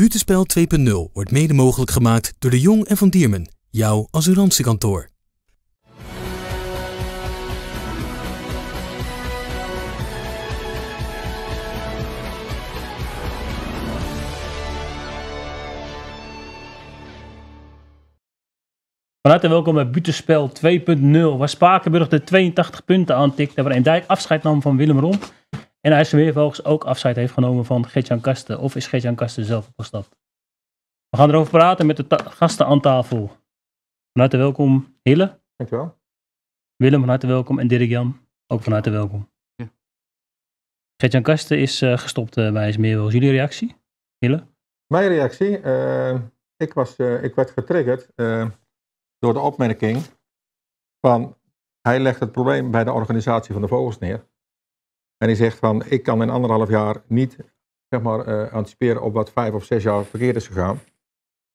Butenspel 2.0 wordt mede mogelijk gemaakt door de Jong en van Diermen, jouw kantoor. Van harte welkom bij Butenspel 2.0, waar Spakenburg de 82 punten aantikte, waar dijk afscheid nam van Willem Rom en hij de weer volgens ook afscheid heeft genomen van Geert-Jan Kasten. Of is Geert-Jan Kasten zelf opgestapt? We gaan erover praten met de gasten aan tafel. Van harte welkom Hille. Dankjewel. Willem, van harte welkom. En Dirk-Jan, ook van harte welkom. Ja. gert Kasten is uh, gestopt uh, bij IJsselmeerwils. Jullie reactie, Hille? Mijn reactie? Eh, ik, was, ik werd getriggerd door de opmerking van hij legt het probleem bij de organisatie van de vogels neer. En die zegt van, ik kan in anderhalf jaar niet zeg maar, eh, anticiperen op wat vijf of zes jaar verkeerd is gegaan.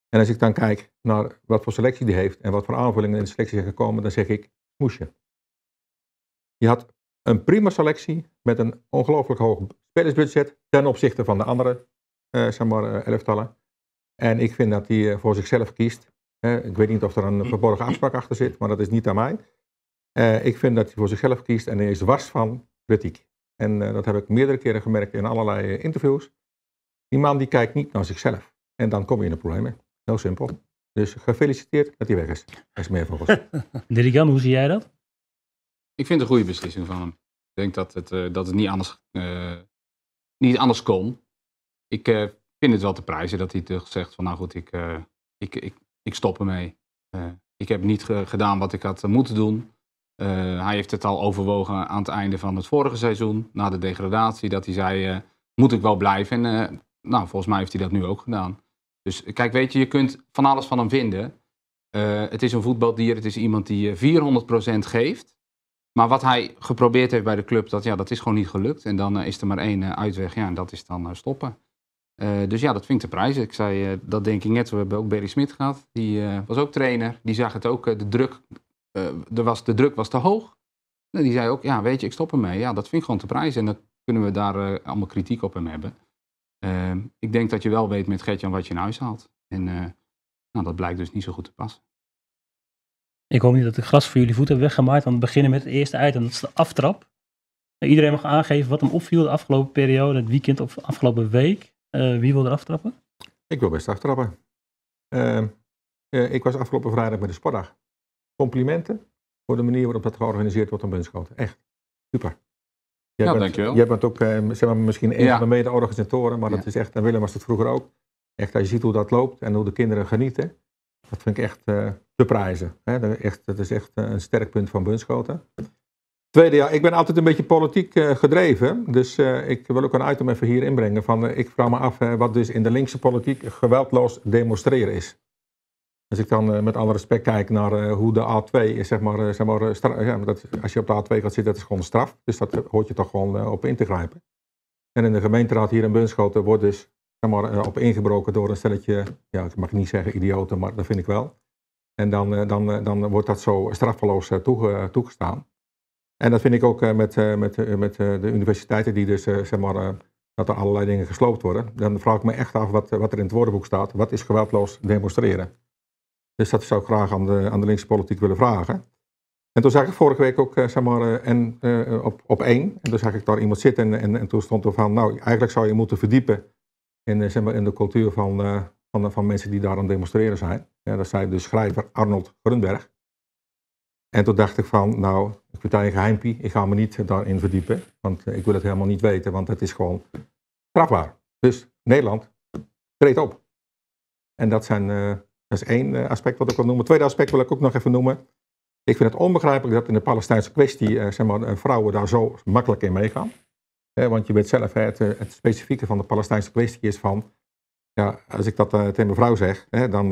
En als ik dan kijk naar wat voor selectie die heeft en wat voor aanvullingen in de selectie zijn gekomen, dan zeg ik, moesje. Je had een prima selectie met een ongelooflijk hoog spelersbudget ten opzichte van de andere eh, zeg maar, eh, elftallen. En ik vind dat hij voor zichzelf kiest. ik weet niet of er een mm. verborgen afspraak achter zit, maar dat is niet aan mij. ik vind dat hij voor zichzelf kiest en hij is wars van kritiek. En eh, dat heb ik meerdere keren gemerkt in allerlei eh, interviews. Die man die kijkt niet naar zichzelf. En dan kom je in de problemen. Heel simpel. Dus gefeliciteerd dat hij weg is. Dat is meer volgens ons. jan hoe zie jij dat? Ik vind het een goede beslissing van hem. Ik denk dat het, eh, dat het niet, anders, uh, niet anders kon. Ik vind het wel te prijzen dat hij toch zegt van nou goed, ik, ik, ik, ik stop ermee. ik heb niet gedaan wat ik had moeten doen. Eh, hij heeft het al overwogen aan het einde van het vorige seizoen, na de degradatie, dat hij zei: eh, Moet ik wel blijven? En eh, nou, volgens mij heeft hij dat nu ook gedaan. Dus kijk, weet je, je kunt van alles van hem vinden. het is een voetbaldier, het is iemand die 400% geeft. Maar wat hij geprobeerd heeft bij de club, dat, ja, dat is gewoon niet gelukt. En dan is er maar één uitweg, ja, en dat is dan stoppen. dus ja, dat vind ik de prijs. Ik zei, dat denk ik net, we hebben ook Barry Smit gehad. Die was ook trainer. Die zag het ook, de druk eh, er was, de druk was te hoog. En die zei ook, ja, weet je, ik stop ermee. Ja, dat vind ik gewoon te prijs. En dan kunnen we daar eh, allemaal kritiek op hem hebben. Ehm, ik denk dat je wel weet met Gertjan wat je in huis haalt. En eh, nou, dat blijkt dus niet zo goed te passen. Ik hoop niet dat het gras voor jullie voeten heb weggemaakt. Want we beginnen met het eerste item, dat is de aftrap. Iedereen mag aangeven wat hem opviel de afgelopen periode, het weekend of afgelopen week. wie wil er aftrappen? Ik wil best aftrappen. Ehm, ik was afgelopen vrijdag met de sportdag complimenten voor de manier waarop dat georganiseerd wordt op Bunschoten. Echt. Super. Jij ja, bent, dankjewel. Jij bent ook eh, zeg maar, misschien een van de mede-organisatoren, maar dat is echt, en Willem was het vroeger ook. Echt, als je ziet hoe dat loopt en hoe de kinderen genieten, dat vind ik echt uh, te prijzen. Hè? Echt, dat is echt eh, een sterk punt van Bunschoten. Tweede, ja, ik ben altijd een beetje politiek gedreven. Dus ik wil ook een item even hier inbrengen. Van, ik vraag me af wat dus in de linkse politiek geweldloos demonstreren is. Als dus ik dan eh, met alle respect kijk naar eh, hoe de A2 is, zeg maar, eh, zeg maar ja, dat, als je op de A2 gaat zitten, dat is gewoon straf. Dus dat hoort je toch gewoon op in te grijpen. En in de gemeenteraad hier in Bunschoten wordt dus zeg maar, op ingebroken door een stelletje, ja, ik mag niet zeggen idioten, maar dat vind ik wel. En dan, dan, dan wordt dat zo straffeloos toegestaan. En dat vind ik ook met, met, met de universiteiten die dus, zeg maar, dat er allerlei dingen gesloopt worden. Dan vraag ik me echt af wat, wat er in het woordenboek staat. Wat is geweldloos demonstreren? Dus dat zou ik graag aan de, aan de linkse politiek willen vragen. En toen zag ik vorige week ook, eh, zeg maar, en, eh, eh, op, op één. En toen zag ik daar iemand zitten en, en, toen stond er van, nou, eigenlijk zou je moeten verdiepen in, zeg maar, in de cultuur van, van, van mensen die daar aan demonstreren zijn. Ja, dat zei de dus schrijver Arnold Grunberg. En toen dacht ik van, nou, ik partij een geheimpje, ik ga me niet daarin verdiepen, want ik wil het helemaal niet weten, want het is gewoon strafbaar. Dus Nederland, treed op. En dat zijn, dat is één eh, aspect wat ik wil noemen. Tweede aspect wil ik ook nog even noemen. Ik vind het onbegrijpelijk dat in de Palestijnse kwestie eh, zeg maar, eh, vrouwen daar zo makkelijk in meegaan. want je weet zelf, het, het specifieke van de Palestijnse kwestie is van, ja, als ik dat tegen mijn vrouw zeg, dan,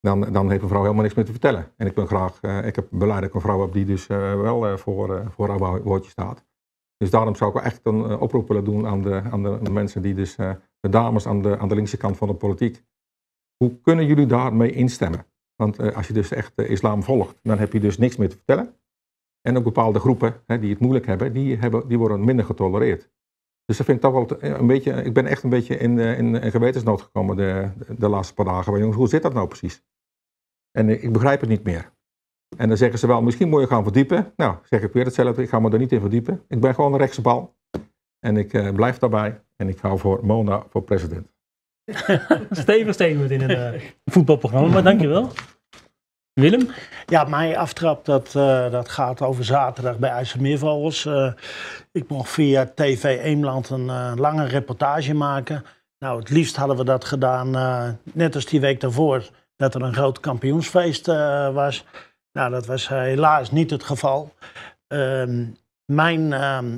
dan, dan heeft mevrouw vrouw helemaal niks meer te vertellen. En ik ben graag, ik heb beleid dat ik een vrouw heb die dus wel voor, voor haar woordje staat. Dus daarom zou ik wel echt een oproep willen doen aan de, aan de, aan de mensen die dus, de dames aan de, aan de linkse kant van de politiek, hoe kunnen jullie daarmee instemmen? Want eh, als je dus echt de islam volgt, dan heb je dus niks meer te vertellen. En ook bepaalde groepen hè, die het moeilijk hebben die, hebben, die worden minder getolereerd. Dus dat vind ik wel eh, een beetje, ik ben echt een beetje in, eh, in, gewetensnood gekomen de, de, laatste paar dagen. Maar jongens, hoe zit dat nou precies? En ik begrijp het niet meer. En dan zeggen ze wel, misschien moet je gaan verdiepen. Nou, zeg ik weer hetzelfde, ik ga me er niet in verdiepen. Ik ben gewoon een rechtse bal. En ik blijf daarbij. En ik hou voor Mona voor president. stevig statement in een uh, voetbalprogramma, maar dankjewel. Willem? Ja, mijn aftrap dat, eh, dat gaat over zaterdag bij IJsselmeervogels. Uh, ik mocht via TV Eemland een lange reportage maken. Nou, het liefst hadden we dat gedaan net als die week daarvoor... dat er een groot kampioensfeest was. Nou, dat was helaas niet het geval. Ehm, mijn ehm,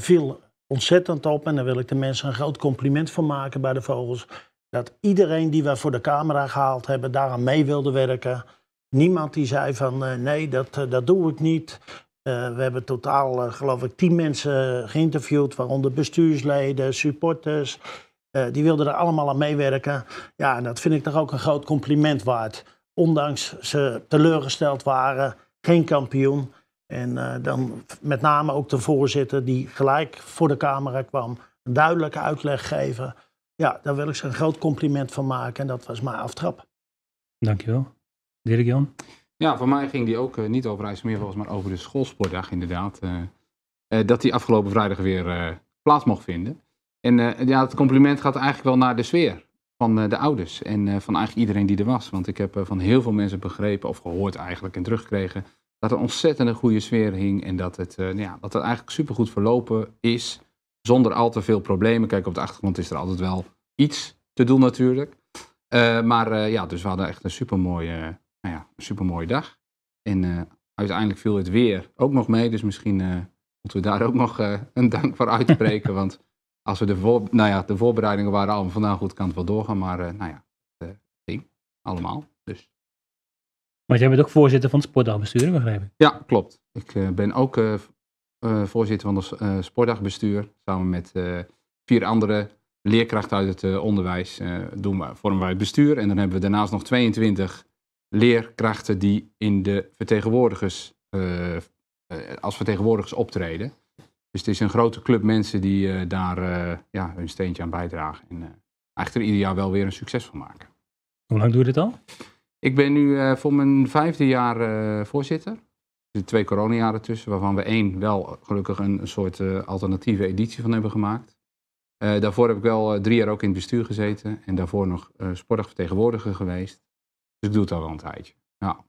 viel ontzettend op en daar wil ik de mensen een groot compliment voor maken bij de vogels dat iedereen die we voor de camera gehaald hebben, daaraan mee wilde werken. Niemand die zei van eh, nee, dat, eh, dat doe ik niet. Eh, we hebben totaal, geloof ik, tien mensen geïnterviewd, waaronder bestuursleden, supporters. die wilden er allemaal aan meewerken. Ja, en dat vind ik toch ook een groot compliment waard. Ondanks ze teleurgesteld waren, geen kampioen. En dan met name ook de voorzitter die gelijk voor de camera kwam, een duidelijke uitleg geven ja, daar wil ik ze een groot compliment van maken. En dat was mijn aftrap. Dankjewel. Dirk-Jan? Ja, voor mij ging die ook eh, niet over IJsselmeervals, maar over de schoolsportdag inderdaad. Eh, eh, dat die afgelopen vrijdag weer plaats mocht vinden. En ja, het compliment gaat eigenlijk wel naar de sfeer van de ouders en van eigenlijk iedereen die er was. Want ik heb van heel veel mensen begrepen, of gehoord eigenlijk en teruggekregen, dat er ontzettend een goede sfeer hing en dat het, nou ja, dat het eigenlijk supergoed verlopen is zonder al te veel problemen. Kijk, op de achtergrond is er altijd wel iets te doen natuurlijk. Eh, maar eh, ja, dus we hadden echt een supermooie, eh, nou ja, supermooie dag. En uiteindelijk viel het weer ook nog mee. Dus misschien moeten we daar ook nog een dank voor uitspreken. want als we de, voor, nou ja, de voorbereidingen waren al vandaag goed, kan het wel doorgaan. Maar nou ja, het ging allemaal. Dus. Maar jij bent ook voorzitter van het sportdagbestuur, begrijp ik? Ja, klopt. Ik ben ook eh, voorzitter van het eh, sportdagbestuur. Samen met eh, vier andere leerkrachten uit het onderwijs doen we, vormen wij het bestuur. En dan hebben we daarnaast nog 22 leerkrachten die in de vertegenwoordigers, als vertegenwoordigers optreden. Dus het is een grote club mensen die daar ja, hun steentje aan bijdragen. En eigenlijk er ieder jaar wel weer een succes van maken. Hoe lang doe je dit al? Ik ben nu voor mijn vijfde jaar voorzitter. Er twee coronajaren tussen, waarvan we één wel gelukkig een, soort eh, alternatieve editie van hebben gemaakt. Eh, daarvoor heb ik wel eh, drie jaar ook in het bestuur gezeten en daarvoor nog sportig vertegenwoordiger geweest. Dus ik doe het al wel een tijdje. Ja.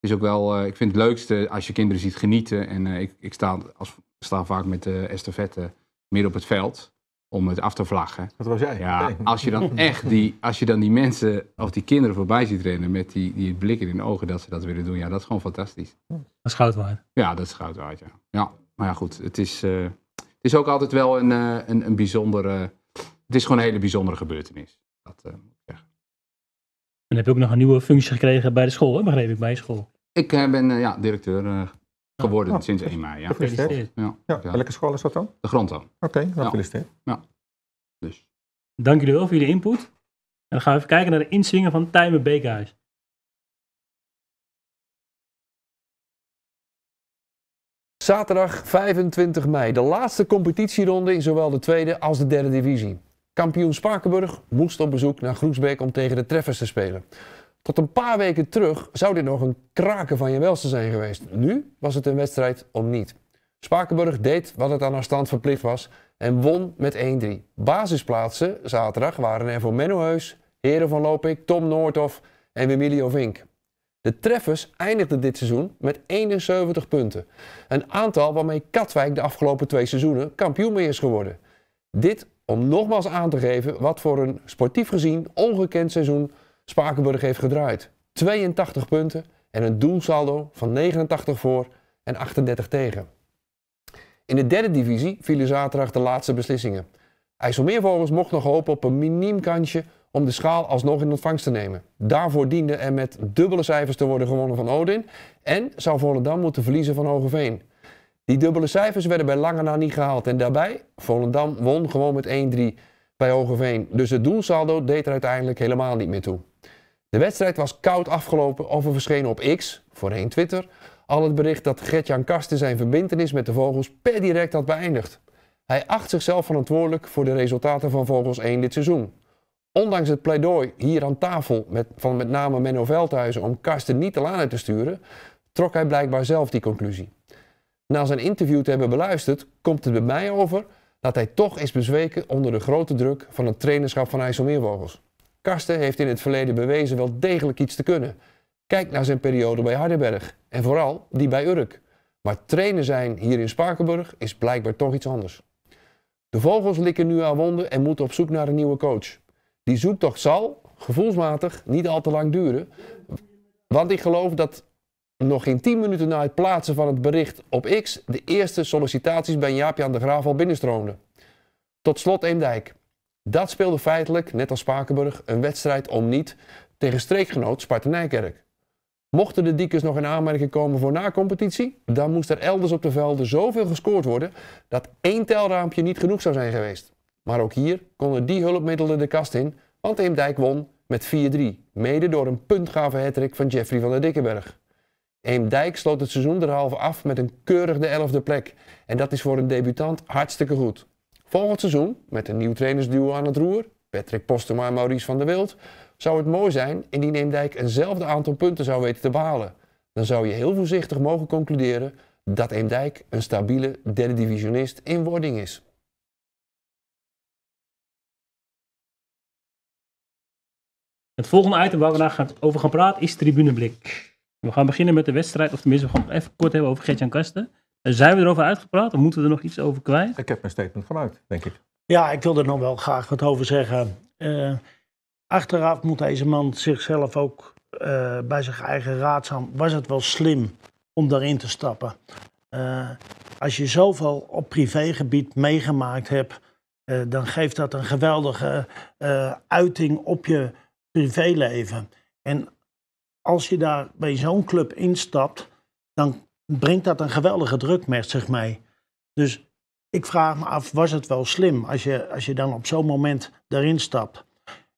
is ook wel, ik vind het leukste als je kinderen ziet genieten. En ik, ik sta, als, sta vaak met de estafette midden op het veld om het af te vlaggen. Dat was jij. Ja, als je dan echt die, als je dan die mensen of die kinderen voorbij ziet rennen met die, die blikken in de ogen dat ze dat willen doen, ja, dat is gewoon fantastisch. Dat is goud waard. Ja, dat is goud waard, ja. ja. Maar ja, goed, het is, eh, het is ook altijd wel een, eh, een, een bijzondere, het is gewoon een hele bijzondere gebeurtenis. Dat eh, ik zeggen. En heb je ook nog een nieuwe functie gekregen bij de school, hè? begreep ik, bij school? Ik ben ja, directeur geworden nou, sinds 1 dus mei. Ja. Gefeliciteerd. Ja, Welke school is dat dan? De grond dan. Oké, okay, nou, gefeliciteerd. Ja. Dus. Dank jullie wel voor jullie input. En dan gaan we even kijken naar de inswingen van Tijmen Beekhuis. Zaterdag 25 mei, de laatste competitieronde in zowel de tweede als de derde divisie. Kampioen Spakenburg moest op bezoek naar Groesbeek om tegen de treffers te spelen. Tot een paar weken terug zou dit nog een kraken van je welste zijn geweest. Nu was het een wedstrijd om niet. Spakenburg deed wat het aan haar stand verplicht was en won met 1-3. Basisplaatsen zaterdag waren er voor Menno Heren van Lopik, Tom Noordhoff en Wimilio Vink. De treffers eindigden dit seizoen met 71 punten. Een aantal waarmee Katwijk de afgelopen twee seizoenen kampioen mee is geworden. Dit om nogmaals aan te geven wat voor een sportief gezien ongekend seizoen Spakenburg heeft gedraaid. 82 punten en een doelsaldo van 89 voor en 38 tegen. In de derde divisie vielen zaterdag de laatste beslissingen. IJsselmeervogels mocht nog hopen op een miniem kansje om de schaal alsnog in ontvangst te nemen. Daarvoor diende er met dubbele cijfers te worden gewonnen van Odin en zou Volendam moeten verliezen van Hogeveen. Die dubbele cijfers werden bij lange na niet gehaald en daarbij Volendam won gewoon met 1-3 bij Hogeveen. Dus het doelsaldo deed er uiteindelijk helemaal niet meer toe. De wedstrijd was koud afgelopen of er verscheen op X, voorheen Twitter, al het bericht dat Gertjan Kasten zijn verbindenis met de Vogels per direct had beëindigd. Hij acht zichzelf verantwoordelijk voor de resultaten van Vogels 1 dit seizoen. Ondanks het pleidooi hier aan tafel met, van met name Menno Veldhuizen om Karsten niet te laten uit te sturen, trok hij blijkbaar zelf die conclusie. Na zijn interview te hebben beluisterd, komt het bij mij over dat hij toch is bezweken onder de grote druk van het trainerschap van IJsselmeervogels. Karsten heeft in het verleden bewezen wel degelijk iets te kunnen. Kijk naar zijn periode bij Hardenberg en vooral die bij Urk. Maar trainen zijn hier in Spakenburg is blijkbaar toch iets anders. De Vogels likken nu aan wonden en moeten op zoek naar een nieuwe coach. Die zoektocht zal, gevoelsmatig, niet al te lang duren. Want ik geloof dat nog geen 10 minuten na het plaatsen van het bericht op X de eerste sollicitaties bij Jaapje aan de Graaf al binnenstroomden. Tot slot Eendijk. Dat speelde feitelijk, net als Spakenburg, een wedstrijd om niet tegen streekgenoot Sparta Nijkerk. Mochten de Diekers nog in aanmerking komen voor na-competitie, dan moest er elders op de velden zoveel gescoord worden dat één telraampje niet genoeg zou zijn geweest. Maar ook hier konden die hulpmiddelen de kast in, want Eemdijk won met 4-3, mede door een puntgave hattrick van Jeffrey van der Dikkenberg. Eemdijk sloot het seizoen derhalve af met een keurig de 11 plek en dat is voor een debutant hartstikke goed. Volgend seizoen, met een nieuw trainersduo aan het roer, Patrick Postema en Maurice van der Wild, zou het mooi zijn indien Eemdijk eenzelfde aantal punten zou weten te behalen. Dan zou je heel voorzichtig mogen concluderen dat Eemdijk een stabiele derde divisionist in wording is. Het volgende item waar we vandaag over gaan praten is tribuneblik. We gaan beginnen met de wedstrijd, of tenminste we gaan even kort hebben over Gertjan Kasten. Zijn we erover uitgepraat of moeten we er nog iets over kwijt? Ik heb mijn statement gemaakt, denk ik. Ja, ik wil er nog wel graag wat over zeggen. Eh, achteraf moet deze man zichzelf ook eh, bij zijn eigen raadzaam. Was het wel slim om daarin te stappen? Eh, als je zoveel op privégebied meegemaakt hebt, dan geeft dat een geweldige uiting op je privéleven. En als je daar bij zo'n club instapt, dan brengt dat een geweldige druk met zich mee. Dus ik vraag me af, was het wel slim als je, als je dan op zo'n moment daarin stapt?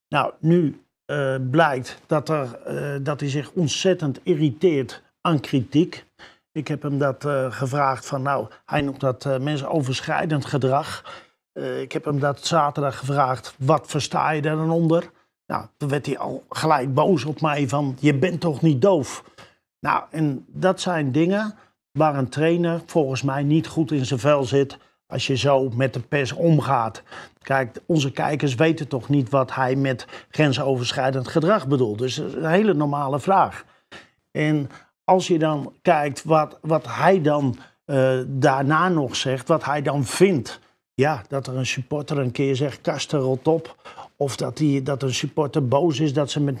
Nou, nu eh, blijkt dat, er, eh, dat hij zich ontzettend irriteert aan kritiek. Ik heb hem dat eh, gevraagd van, nou, hij noemt dat mensoverschrijdend gedrag. ik heb hem dat zaterdag gevraagd, wat versta je daar dan onder? Nou, toen werd hij al gelijk boos op mij van, je bent toch niet doof? Nou, en dat zijn dingen waar een trainer volgens mij niet goed in zijn vel zit als je zo met de pers omgaat. Kijk, onze kijkers weten toch niet wat hij met grensoverschrijdend gedrag bedoelt. Dus dat is een hele normale vraag. En als je dan kijkt wat, wat hij dan eh, daarna nog zegt, wat hij dan vindt. Ja, dat er een supporter een keer zegt, kasten rot op. Of dat, die, dat een supporter boos is dat ze met 0-4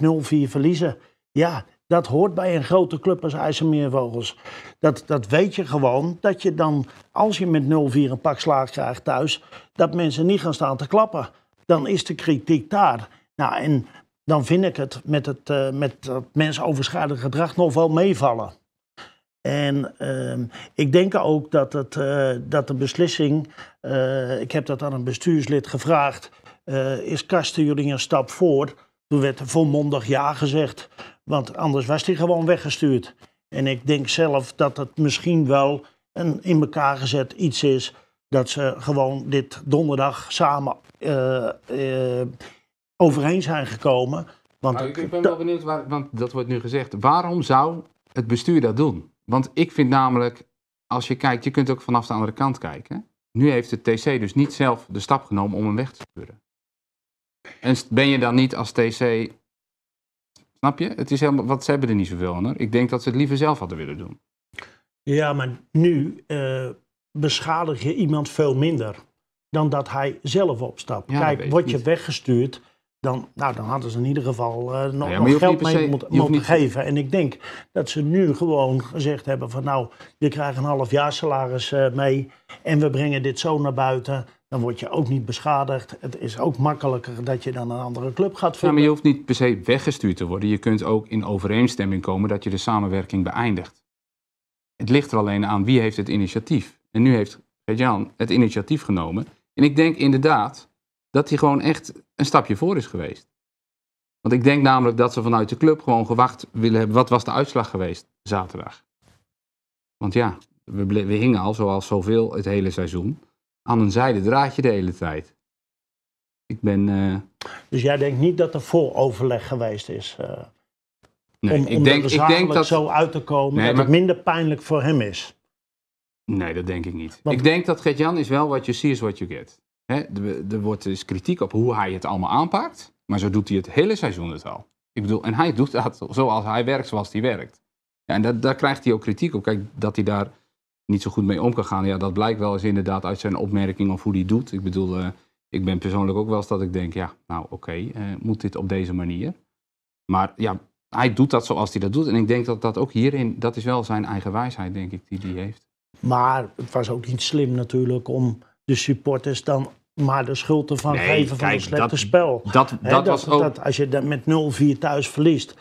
verliezen. Ja, dat hoort bij een grote club als IJsselmeervogels. Dat, dat weet je gewoon, dat je dan, als je met 0-4 een pak slaag krijgt thuis, dat mensen niet gaan staan te klappen. Dan is de kritiek daar. Nou, en dan vind ik het met het, uh, met mensen mensoverschrijdend gedrag nog wel meevallen. En ehm, ik denk ook dat, het, eh, dat de beslissing, eh, ik heb dat aan een bestuurslid gevraagd, is Kasten jullie een stap voor? Toen werd volmondig ja gezegd. Want anders was hij gewoon weggestuurd. En ik denk zelf dat het misschien wel een in elkaar gezet iets is. Dat ze gewoon dit donderdag samen uh, overeen zijn gekomen. Want nou, ik, ben wel benieuwd, waar, want dat wordt nu gezegd. Waarom zou het bestuur dat doen? Want ik vind namelijk, als je kijkt, je kunt ook vanaf de andere kant kijken. Nu heeft de TC dus niet zelf de stap genomen om hem weg te sturen. En ben je dan niet als TC Snap je? Het is helemaal, wat ze hebben er niet zoveel aan. Ik denk dat ze het liever zelf hadden willen doen. Ja, maar nu eh, beschadig je iemand veel minder dan dat hij zelf opstapt. Kijk, word je weggestuurd, dan, nou, dan hadden ze in ieder geval eh, nog, ja, geld mee moeten geven. En ik denk dat ze nu gewoon gezegd hebben van nou, je krijgt een half jaar salaris eh, mee en we brengen dit zo naar buiten dan word je ook niet beschadigd. Het is ook makkelijker dat je dan een andere club gaat vinden. Ja, maar je hoeft niet per se weggestuurd te worden. Je kunt ook in overeenstemming komen dat je de samenwerking beëindigt. Het ligt er alleen aan wie heeft het initiatief. En nu heeft jan het initiatief genomen. En ik denk inderdaad dat hij gewoon echt een stapje voor is geweest. Want ik denk namelijk dat ze vanuit de club gewoon gewacht willen hebben. Wat was de uitslag geweest zaterdag? Want ja, we, we hingen al zoals zoveel het hele seizoen aan een zijde draadje de hele tijd. Ik ben... Eh, dus jij denkt niet dat er vooroverleg geweest is? Uh, nee, om, ik, om denk, ik denk dat zo uit te komen dat het minder pijnlijk voor hem is? Nee, dat denk ik niet. Ik denk dat Gert-Jan is wel wat je ziet is wat je get. er wordt dus kritiek op hoe hij het allemaal aanpakt. Maar zo doet hij het hele seizoen het al. Ik bedoel, en hij doet dat zoals hij werkt, zoals hij werkt. Ja, en dat, daar krijgt hij ook kritiek op. Kijk, dat hij daar niet zo goed mee om kan gaan. Ja, dat blijkt wel eens inderdaad uit zijn opmerking of hoe hij doet. Ik bedoel, eh, ik ben persoonlijk ook wel eens dat ik denk, ja, nou oké, eh, moet dit op deze manier? Maar ja, hij doet dat zoals hij dat doet. En ik denk dat dat ook hierin, dat is wel zijn eigen wijsheid, denk ik, die hij heeft. Maar het was ook niet slim natuurlijk om de supporters dan maar de schuld ervan geven van een slechte spel. Dat, dat, was ook... als je dan met 0-4 thuis verliest,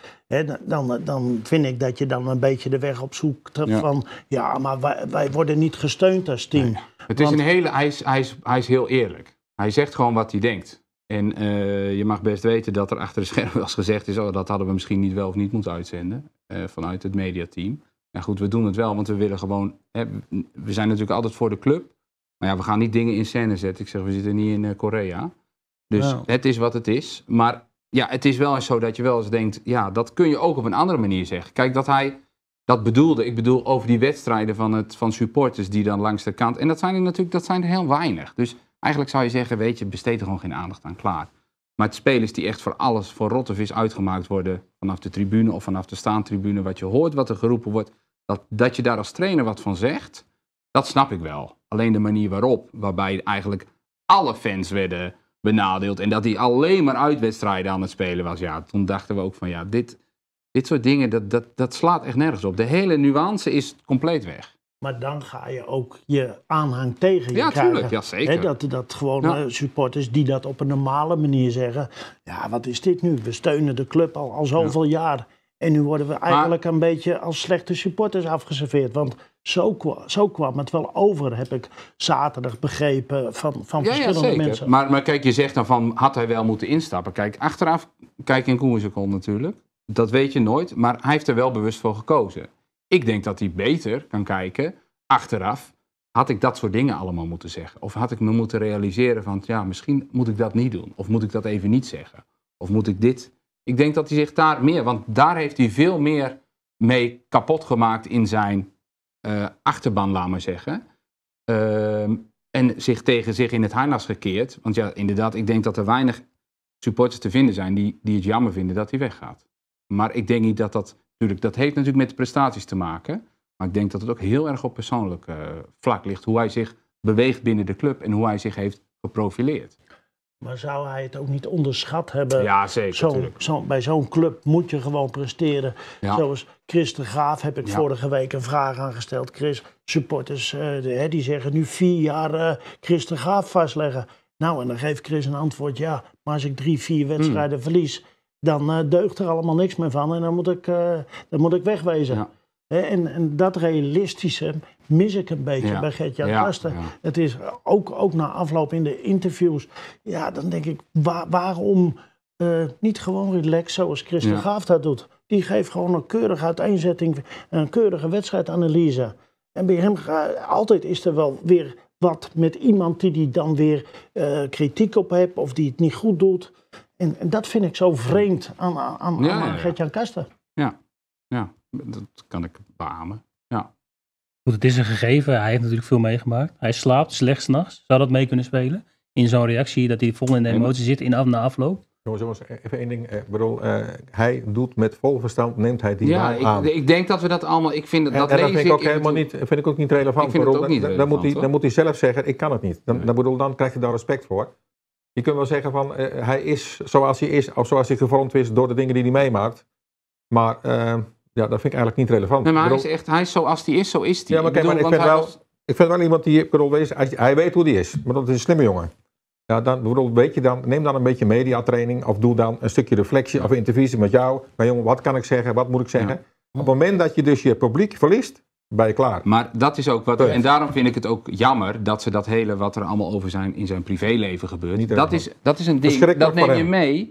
dan, dan vind ik dat je dan een beetje de weg op zoekt ja. van... ja, maar wij, worden niet gesteund als team. Het is een hele... Hij is, hij, is, heel eerlijk. Hij zegt gewoon wat hij denkt. En eh, je mag best weten dat er achter de schermen wel eens gezegd is... Oh, dat hadden we misschien niet wel of niet moeten uitzenden eh, vanuit het mediateam. Nou goed, we doen het wel, want we willen gewoon... we zijn natuurlijk altijd voor de club... Maar ja, we gaan niet dingen in scène zetten. Ik zeg, we zitten niet in eh, Korea. Dus nou. het is wat het is. Maar ja, het is wel eens zo dat je wel eens denkt, ja, dat kun je ook op een andere manier zeggen. Kijk, dat hij dat bedoelde, ik bedoel over die wedstrijden van, het, van supporters die dan langs de kant. En dat zijn er natuurlijk, dat zijn er heel weinig. Dus eigenlijk zou je zeggen, weet je, besteed er gewoon geen aandacht aan, klaar. Maar het spelers die echt voor alles, voor rotte vis uitgemaakt worden, vanaf de tribune of vanaf de staantribune, wat je hoort, wat er geroepen wordt, dat, dat je daar als trainer wat van zegt, dat snap ik wel. Alleen de manier waarop, waarbij eigenlijk alle fans werden benadeeld en dat hij alleen maar uitwedstrijden aan het spelen was. Ja, toen dachten we ook van ja, dit, dit soort dingen, dat, dat, dat slaat echt nergens op. De hele nuance is compleet weg. Maar dan ga je ook je aanhang tegen je ja, Tuurlijk, ja, zeker. dat, dat gewoon eh, supporters die dat op een normale manier zeggen. Ja, wat is dit nu? We steunen de club al, al zoveel jaar. En nu worden we eigenlijk een beetje als slechte supporters afgeserveerd. Want zo, zo kwam het wel over, heb ik zaterdag begrepen van, van verschillende mensen. Maar, maar kijk, je zegt dan van had hij wel moeten instappen. Kijk, achteraf, kijk in Koenwezekon natuurlijk. Dat weet je nooit, maar hij heeft er wel bewust voor gekozen. Ik denk dat hij beter kan kijken achteraf. Had ik dat soort dingen allemaal moeten zeggen? Of had ik me moeten realiseren van, ja, misschien moet ik dat niet doen. Of moet ik dat even niet zeggen? Of moet ik dit? Ik denk dat hij zich daar meer, want daar heeft hij veel meer mee kapot gemaakt in zijn eh, achterban, laat maar zeggen. Ehm, en zich tegen zich in het harnas gekeerd. Want ja, inderdaad, ik denk dat er weinig supporters te vinden zijn die, die het jammer vinden dat hij weggaat. Maar ik denk niet dat dat. Natuurlijk, dat heeft natuurlijk met de prestaties te maken. Maar ik denk dat het ook heel erg op persoonlijk eh, vlak ligt. Hoe hij zich beweegt binnen de club en hoe hij zich heeft geprofileerd. Maar zou hij het ook niet onderschat hebben? Ja, zeker. bij zo'n club moet je gewoon presteren. Ja. Zoals Chris de Graaf heb ik vorige week een vraag aangesteld. Chris, supporters eh, hè, die zeggen nu vier jaar uh, Chris de Graaf vastleggen. Nou, en dan geeft Chris een antwoord. Ja, maar als ik drie, vier hmm. wedstrijden verlies, dan eh, deugt er allemaal niks meer van. En dan moet ik, dan moet ik wegwezen. En, en, dat realistische mis ik een beetje bij Gert-Jan ja, Het is ook, ook na afloop in de interviews. Ja, dan denk ik, waarom niet gewoon relaxed zoals Christen Gaaf dat doet? die geeft gewoon een keurige uiteenzetting, een keurige wedstrijdanalyse. En bij hem altijd is er wel weer wat met iemand die die dan weer eh, kritiek op heeft of die het niet goed doet. En, dat vind ik zo vreemd aan, aan, aan ja, Gert-Jan Kasten. Ja. ja, dat kan ik beamen. Ja. Goed, het is een gegeven. Hij heeft natuurlijk veel meegemaakt. Hij slaapt slechts nachts. Zou dat mee kunnen spelen? In zo'n reactie dat hij vol in de emotie zit in af, na afloop? Jongens, eh, even één ding. Eh, ik bedoel, eh, hij doet met vol verstand, neemt hij die ja, ik, ik denk dat we dat allemaal, ik vind dat, en, dat, en dat vind ik ook helemaal niet, vind ik ook niet relevant. Ik vind het ook niet relevant, dan, moet hij, dan moet hij zelf zeggen, ik kan het niet. Dan, dan, bedoel, dan krijg je daar respect voor. Je kunt wel zeggen van, hij is zoals hij is, of zoals hij gevormd is door de dingen die hij meemaakt. Maar ja, dat vind ik eigenlijk niet relevant. Nee, maar hij is echt, hij is zoals hij is, zo is hij. Ja, maar ik, vind wel, ik vind wel iemand die, ik bedoel, hij weet hoe die is. Maar dat is een slimme jongen. Ja, dan, bijvoorbeeld weet je dan, neem dan een beetje mediatraining of doe dan een stukje reflectie of intervisie met jou. Maar jongen, wat kan ik zeggen? Wat moet ik zeggen? Op het moment dat je dus je publiek verliest, ben je klaar. Maar dat is ook wat. En daarom vind ik het ook jammer dat ze dat hele wat er allemaal over zijn in zijn privéleven gebeurt. dat is, dat is een ding. Dat neem je mee.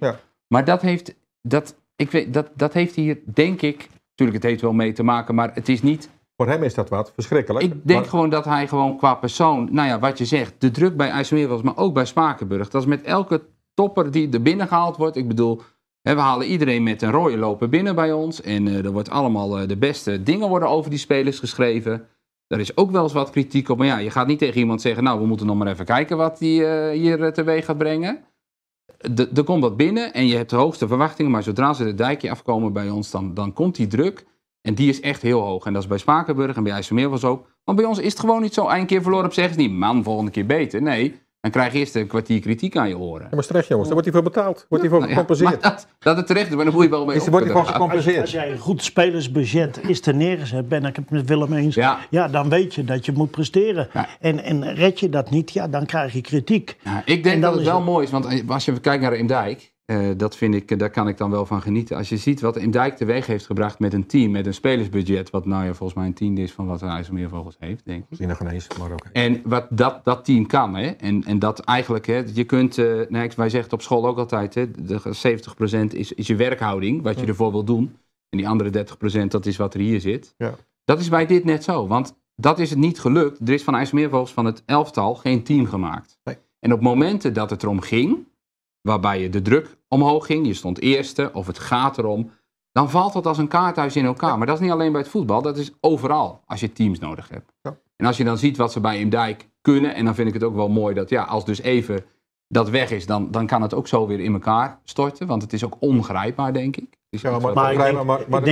Maar dat heeft. Dat, ik weet, dat, dat heeft hier, denk ik. Natuurlijk, het heeft wel mee te maken, maar het is niet voor hem is dat wat verschrikkelijk. Ik denk gewoon dat hij gewoon qua persoon, nou ja, wat je zegt, de druk bij IJsselmeer was, maar ook bij Spakenburg. Dat is met elke topper die er binnen gehaald wordt. Ik bedoel, hè, we halen iedereen met een rode lopen binnen bij ons. En uh, er wordt allemaal eh, de beste dingen worden over die spelers geschreven. Er is ook wel eens wat kritiek op. Maar ja, je gaat niet tegen iemand zeggen, nou, we moeten nog maar even kijken wat die uh, hier teweeg gaat brengen. Er komt wat binnen en je hebt de hoogste verwachtingen, maar zodra ze de dijkje afkomen bij ons, dan, dan komt die druk. En die is echt heel hoog. En dat is bij Spakenburg en bij IJsselmeer was zo. Want bij ons is het gewoon niet zo. Eén keer verloren op zeggen ze niet, man, volgende keer beter. Nee, dan krijg je eerst een kwartier kritiek aan je horen. Ja, maar terecht jongens, daar wordt hij voor betaald. Wordt hij voor nou gecompenseerd. dat, dat het terecht is, maar dan moet je wel mee is, Wordt hij gecompenseerd. Als, jij een goed spelersbudget is te neergezet, ben ik het met Willem eens. Ja. ja dan weet je dat je moet presteren. En, en red je dat niet, ja, dan krijg je kritiek. ik denk dat het wel mooi is, want als je kijkt naar Imdijk... Eh, dat vind ik, eh, daar kan ik dan wel van genieten. Als je ziet wat in Dijk teweeg heeft gebracht met een team, met een spelersbudget, wat nou ja volgens mij een tiende is van wat IJsselmeervogels heeft, denk ik. nog ineens, maar ook. En wat dat, dat team kan, hè. En, en dat eigenlijk, hè, je kunt, eh, nee, nou, wij zeggen op school ook altijd, hè, de 70% is, is je werkhouding, wat je ervoor wil doen. En die andere 30% dat is wat er hier zit. Ja. Dat is bij dit net zo, want dat is het niet gelukt. Er is van IJsselmeervogels van het elftal geen team gemaakt. Nee. En op momenten dat het erom ging, waarbij je de druk omhoog ging, je stond eerste of het gaat erom, dan valt dat als een kaarthuis in elkaar. Maar dat is niet alleen bij het voetbal, dat is overal als je teams nodig hebt. En als je dan ziet wat ze bij Dijk kunnen, en dan vind ik het ook wel mooi dat ja, als dus even dat weg is, dan, dan kan het ook zo weer in elkaar storten, want het is ook ongrijpbaar, denk ik maar, ik denk,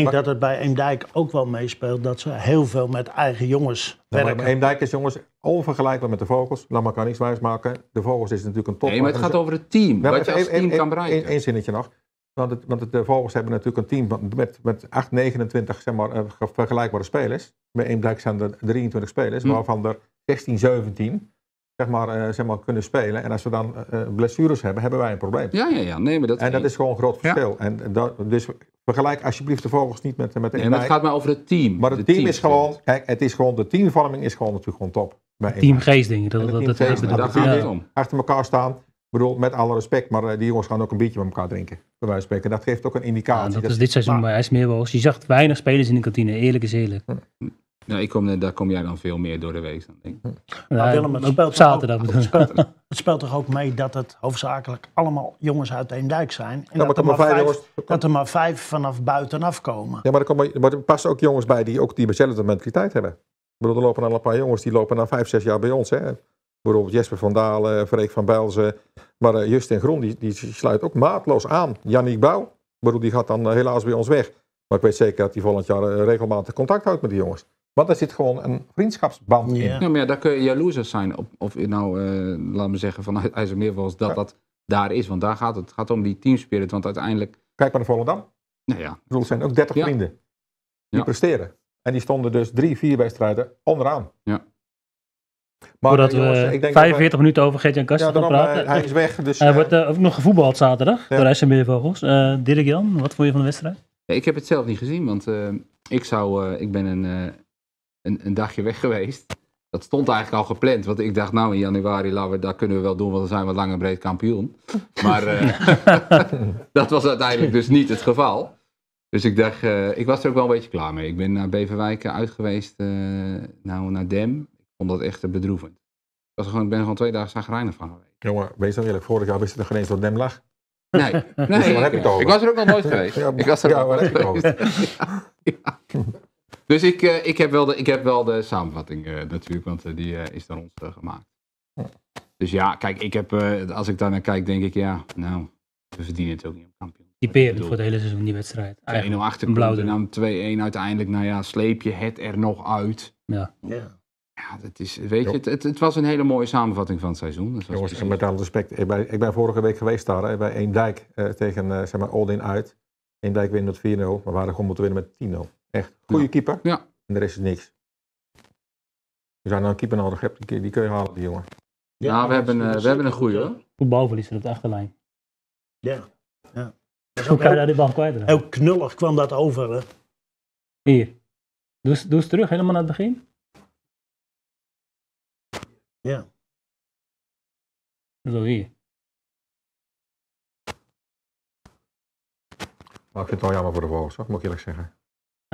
maar, dat het bij Eemdijk ook wel meespeelt dat ze heel veel met eigen jongens ja, werken. Eemdijk is jongens onvergelijkbaar met de Vogels. Laat maar kan niks wijs maken. De Vogels is natuurlijk een top. Nee, maar het gaat over het team. wat je als team kan bereiken. Eén zinnetje nog. Want, het, want de Vogels hebben natuurlijk een team met, met 8, 29 zeg maar, eh, vergelijkbare spelers. Bij Eemdijk zijn er 23 spelers, hm. waarvan er 16, 17 zeg maar, eh, zeg maar, kunnen spelen. En als we dan eh, eh, blessures hebben, hebben wij een probleem. Ja, ja, ja. Nee, maar dat en dat is gewoon een groot verschil. En dat, dus vergelijk alsjeblieft de vogels niet met, met de Nee, het gaat maar over het team. Maar het team, is gewoon, kijk, het is gewoon, de teamvorming is gewoon natuurlijk gewoon top. Teamgeest, dingen, Dat, dat, dat, dat, gaat om. Achter elkaar staan. Ik bedoel, met alle respect, maar die jongens gaan ook een biertje met elkaar drinken. Bij wijze Dat geeft ook een indicatie. dat, dat, dus is dit seizoen maar... bij IJsmeerwoos. E Je zag weinig spelers in de kantine, eerlijk is eerlijk. Hm. Nou, ik kom, daar kom jij dan veel meer door de week. Dan denk ik. Nou, maar het speelt, zaterdag. het, speelt, toch ook mee dat het hoofdzakelijk allemaal jongens uit Eendijk zijn. En dat, er maar vijf, dat er maar vijf vanaf buitenaf komen. Ja, maar er, komen, maar er passen ook jongens bij die ook die mentaliteit hebben. Ik bedoel, er lopen al een paar jongens die lopen na vijf, zes jaar bij ons. Hè. Bijvoorbeeld Jesper van Dalen, eh, Freek van Bijlzen. Maar uh, eh, Justin Groen, die, die sluit ook maatloos aan. Jannik Bouw, bedoel, die gaat dan eh, helaas bij ons weg. Maar ik weet zeker dat hij volgend jaar regelmatig contact houdt met die jongens. Want is zit gewoon een vriendschapsband yeah. in. Ja, maar daar kun je jaloers zijn op. Of nou, eh, laat me zeggen, vanuit IJsselmeervals dat dat daar is. Want daar gaat het. Het gaat om die teamspirit. Want uiteindelijk... Kijk maar naar Volendam. Nou ja. Er zijn ook 30 ja. vrienden. Die presteren. En die stonden dus drie, vier wedstrijden onderaan. Ja. Maar Voordat eh, we ik denk 45 minuten over Gert-Jan Kasten ja, praten. Eh, hij, is weg. Dus, hij wordt ook nog gevoetbald zaterdag door IJsselmeervogels. Uh, Dirk Jan, wat vond je van de wedstrijd? ik heb het zelf niet gezien, want ik, zou, ik ben een, een, een dagje weg geweest. Dat stond eigenlijk al gepland, want ik dacht nou in januari, laten dat kunnen we wel doen, want dan zijn we lang en breed kampioen. Maar eh, dat was uiteindelijk dus niet het geval. Dus ik dacht, eh, ik was er ook wel een beetje klaar mee. Ik ben naar Beverwijk uit geweest, eh, nou naar Dem. Ik vond dat echt bedroevend. Ik, was gewoon, ik ben gewoon twee dagen zagrijnig van geweest. Jongen, wees dan eerlijk, vorig jaar wist je nog geen eens wat Dem lag. Nee, dus nee. Dus ik, ik, was er ook nog nooit geweest. ik was er ja, ook geweest. Dus ik, eh, ik, heb wel de, ik heb wel de samenvatting eh, natuurlijk, want eh, die is door ons gemaakt. Dus ja, kijk, ik heb, als ik daar naar kijk, denk ik, ja, nou, we verdienen het ook niet om kampioen. Typerend voor het hele seizoen, die wedstrijd. 1-0 achter, en dan 2-1 uiteindelijk. Nou ja, sleep je het er nog uit. Ja. ja. dat is, weet je, het, het, was een hele mooie samenvatting van het seizoen. Dat Jongens, met alle respect, ik ben, ik ben, vorige week geweest daar, hè, bij Eendijk eh, tegen zeg maar Oldin uit. Eendijk wint met 4-0, maar we waren gewoon moeten winnen met 10-0. Echt. Goede keeper. Ja. En de rest is niks. Je zou nou een keeper nodig die, die kun je halen, die jongen. Ja, nou, we, hebben, uh, we hebben een goede hoor. Voetbalverliezer op de achterlijn. Ja. ja. Hoe kan je daar die bal kwijt? Heel knullig kwam dat over. Hè? Hier. Doe eens, terug, helemaal naar het begin. Ja. Zo hier. Maar nou, ik vind het wel jammer voor de vogels, moet ik eerlijk zeggen.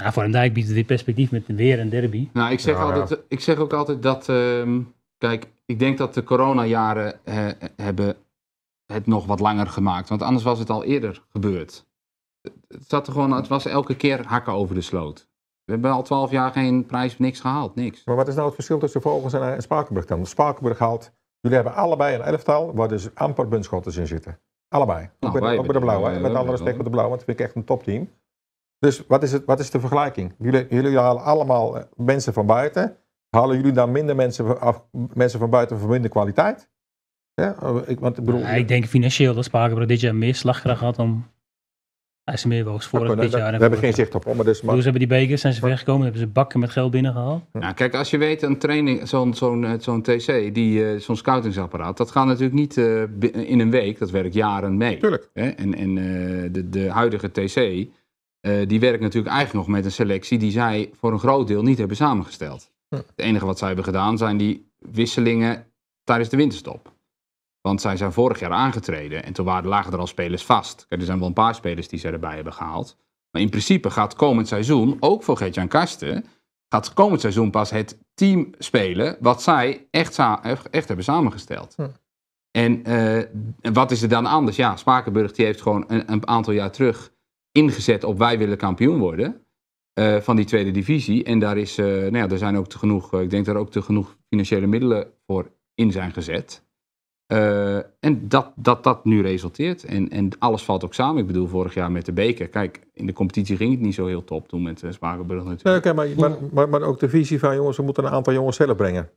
Nou, voor een dijk biedt het perspectief met weer een derby. Nou, ik zeg, altijd, ik zeg ook altijd dat, ehm, kijk, ik denk dat de coronajaren jaren eh, hebben het nog wat langer gemaakt. Want anders was het al eerder gebeurd. Het, zat er gewoon, het was elke keer hakken over de sloot. We hebben al twaalf jaar geen prijs, niks gehaald, niks. Maar wat is nou het verschil tussen Vogels en eh, Spakenburg dan? Spakenburg haalt, jullie hebben allebei een elftal waar dus amper bunschotters in zitten. Allebei. ook, bij, nou, de blauwe, met andere respect met de blauwe, want dat vind ik echt een topteam. Dus wat is, het, wat is de vergelijking? Jullie, jullie halen allemaal eh, mensen van buiten. Halen jullie dan minder mensen, mensen van buiten van minder kwaliteit? Ja, eh, ik, want, ik, bedoel, ja, ik denk financieel dat Spakenburg dit jaar meer slagkracht had om is meer volgens voor dit jaar. We hebben geen zicht op. Maar dus, maar... Dus hebben die bekers, zijn ze weggekomen, hebben ze bakken met geld binnengehaald. Nou, kijk, als je weet, een training, zo'n eh, TC, die, zo'n scoutingsapparaat, dat gaat natuurlijk niet in een week, dat werkt jaren mee. Tuurlijk. Hè? En, en de, de huidige TC, eh, die werken natuurlijk eigenlijk nog met een selectie die zij voor een groot deel niet hebben samengesteld. Hm. Het enige wat zij hebben gedaan zijn die wisselingen tijdens de winterstop. Want zij zijn vorig jaar aangetreden en toen waren, lagen er al spelers vast. Kijk, er zijn wel een paar spelers die ze erbij hebben gehaald. Maar in principe gaat komend seizoen, ook voor Gertjan Kaste gaat komend seizoen pas het team spelen wat zij echt, echt hebben samengesteld. Hm. Eh, en wat is er dan anders? Ja, Spakenburg die heeft gewoon een, een aantal jaar terug ingezet op wij willen kampioen worden. Eh, van die tweede divisie. En daar, is, eh, nou ja, daar zijn ook te genoeg, eh, ik denk daar ook te genoeg financiële middelen voor in zijn gezet. en dat, dat dat nu resulteert. En, en alles valt ook samen. Ik bedoel, vorig jaar met de beker. Kijk, in de competitie ging het niet zo heel top toen met Spakenburg natuurlijk. Nee, okay, maar, maar, maar, maar, ook de visie van jongens, we moeten een aantal jongens zelf brengen.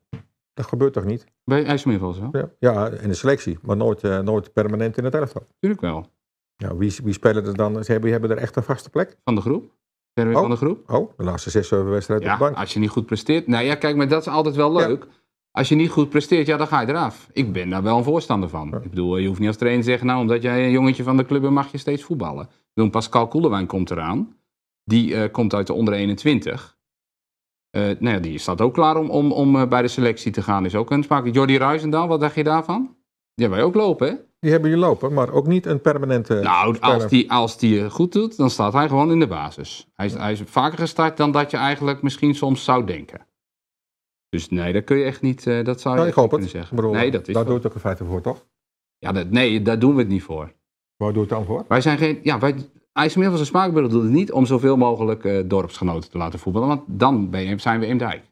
Dat gebeurt toch niet? Bij IJsselmeer wel zo? Ja, ja, in de selectie, maar nooit, nooit permanent in het elftal. Tuurlijk wel. Nou, wie, wie spelen er dan? Ze hebben, hebben er echt een vaste plek? Van de groep? oh. van de groep? Oh, de laatste zes, zeven wedstrijden ja, op de bank. als je niet goed presteert. Nou ja, kijk, maar dat is altijd wel leuk. Als je niet goed presteert, ja, dan ga je eraf. Ik ben daar wel een voorstander van. Ik bedoel, eh, je hoeft niet als trainer te zeggen... nou, omdat jij een jongetje van de club bent, mag je steeds voetballen. Doen Pascal Koelewijn komt eraan. Die eh, komt uit de onder 21. Uh, eh, nou ja, die staat ook klaar om, om, om bij de selectie te gaan. Is ook een sprake. Jordi Ruizendaal, wat dacht je daarvan? Die wij ook lopen, hè? Die hebben je lopen, maar ook niet een permanente. Nou, als die, als die eh, goed doet, dan staat hij gewoon in de basis. Hij is, hij is vaker gestart dan dat je eigenlijk misschien soms zou denken. Dus nee, dat kun je echt niet. Uh, dat zou nou, je ik hoop het. zeggen. nee, dat is daar het ook in feite voor, toch? Ja, dat, nee, daar doen we het niet voor. Waar doe doet het dan voor? Wij zijn geen. Ja, wij, IJsselmeer van zijn smaakbureau doet het niet om zoveel mogelijk eh, dorpsgenoten te laten voetballen. Want dan zijn we in Dijk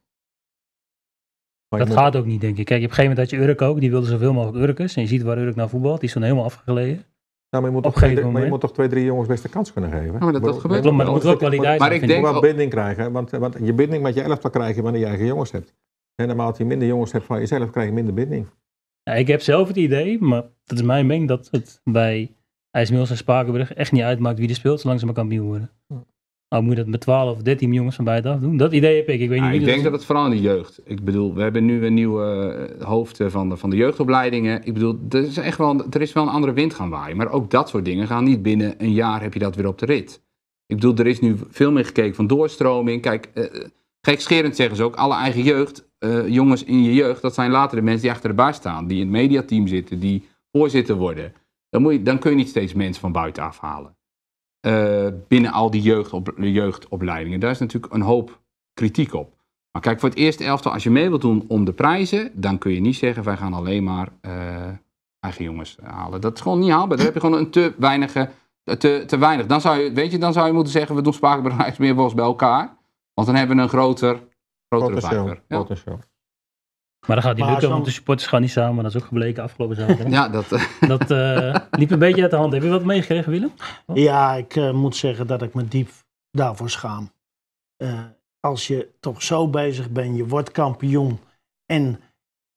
dat gaat ook niet, denk ik. Kijk, op een gegeven moment had je Urk ook, die wilde zoveel mogelijk Urkers. En je ziet waar Urk naar nou voetbalt, die is dan helemaal afgelegen. Nou, maar je, moet toch twee, maar je moet toch twee, drie jongens best kans kunnen geven. maar dat, gebeurt. maar Maar ik denk wel binding krijgen. Want, want je binding met je elftal krijg je wanneer je eigen jongens hebt. En naarmate je minder jongens hebt van jezelf, krijg je minder binding. Ja, ik heb zelf het idee, maar dat is mijn mening, dat het bij IJsmiddels en Spakenburg echt niet uitmaakt wie er speelt, zolang ze maar kampioen worden. Hm moet je dat met 12 of 13 jongens van buitenaf doen? Dat idee heb ik. Ik, weet niet ik denk dat, het vooral in de jeugd. Ik bedoel, we hebben nu een nieuwe eh, hoofd eh, van de, van de jeugdopleidingen. Ik bedoel, er is, echt wel, er is wel een andere wind gaan waaien. Maar ook dat soort dingen gaan niet binnen een jaar heb je dat weer op de rit. Ik bedoel, er is nu veel meer gekeken van doorstroming. Kijk, uh, gekscherend zeggen ze ook, alle eigen jeugd, jongens in je jeugd, dat zijn later de mensen die achter de baas staan. Die in het mediateam zitten, die voorzitter worden. Dan, moet je, dan kun je niet steeds mensen van buiten halen. Eh, binnen al die de jeugdopleidingen. Daar is natuurlijk een hoop kritiek op. Maar kijk, voor het eerste elftal, als je mee wilt doen om de prijzen, dan kun je niet zeggen wij gaan alleen maar eh, eigen jongens halen. Dat is gewoon niet haalbaar. Dan heb je gewoon een te weinige, te, te weinig. Dan zou je, weet je, dan zou je moeten zeggen we doen Spakenburg meer bij elkaar. Want dan hebben we een groter, grotere potentieel, ja. Maar dat gaat die maar lukken, want de supporters gaan niet samen. Dat is ook gebleken afgelopen zaterdag. ja, dat... Eh. dat eh, liep een beetje uit de hand. Heb je wat meegekregen, Willem? Ja, ik eh, moet zeggen dat ik me diep daarvoor schaam. als je toch zo bezig bent, je wordt kampioen en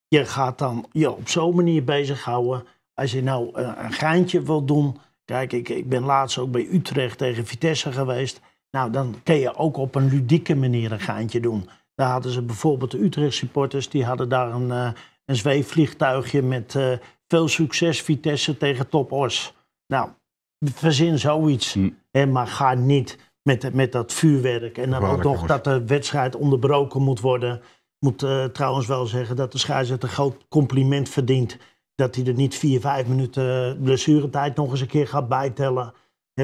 je gaat dan je op zo'n manier bezighouden. Als je nou een geintje wil doen. Kijk, ik, ik ben laatst ook bij Utrecht tegen Vitesse geweest. Nou, dan kun je ook op een ludieke manier een geintje doen. Daar hadden ze bijvoorbeeld de Utrecht supporters, die hadden daar een, uh, een zweefvliegtuigje met eh, veel succes Vitesse tegen Top Os. Nou, verzin zoiets. Hm. Hè, maar ga niet met, met dat vuurwerk. En dan ook nog dat de wedstrijd onderbroken moet worden. moet eh, trouwens wel zeggen dat de scheidsrechter een groot compliment verdient. Dat hij er niet vier, vijf minuten blessuretijd nog eens een keer gaat bijtellen.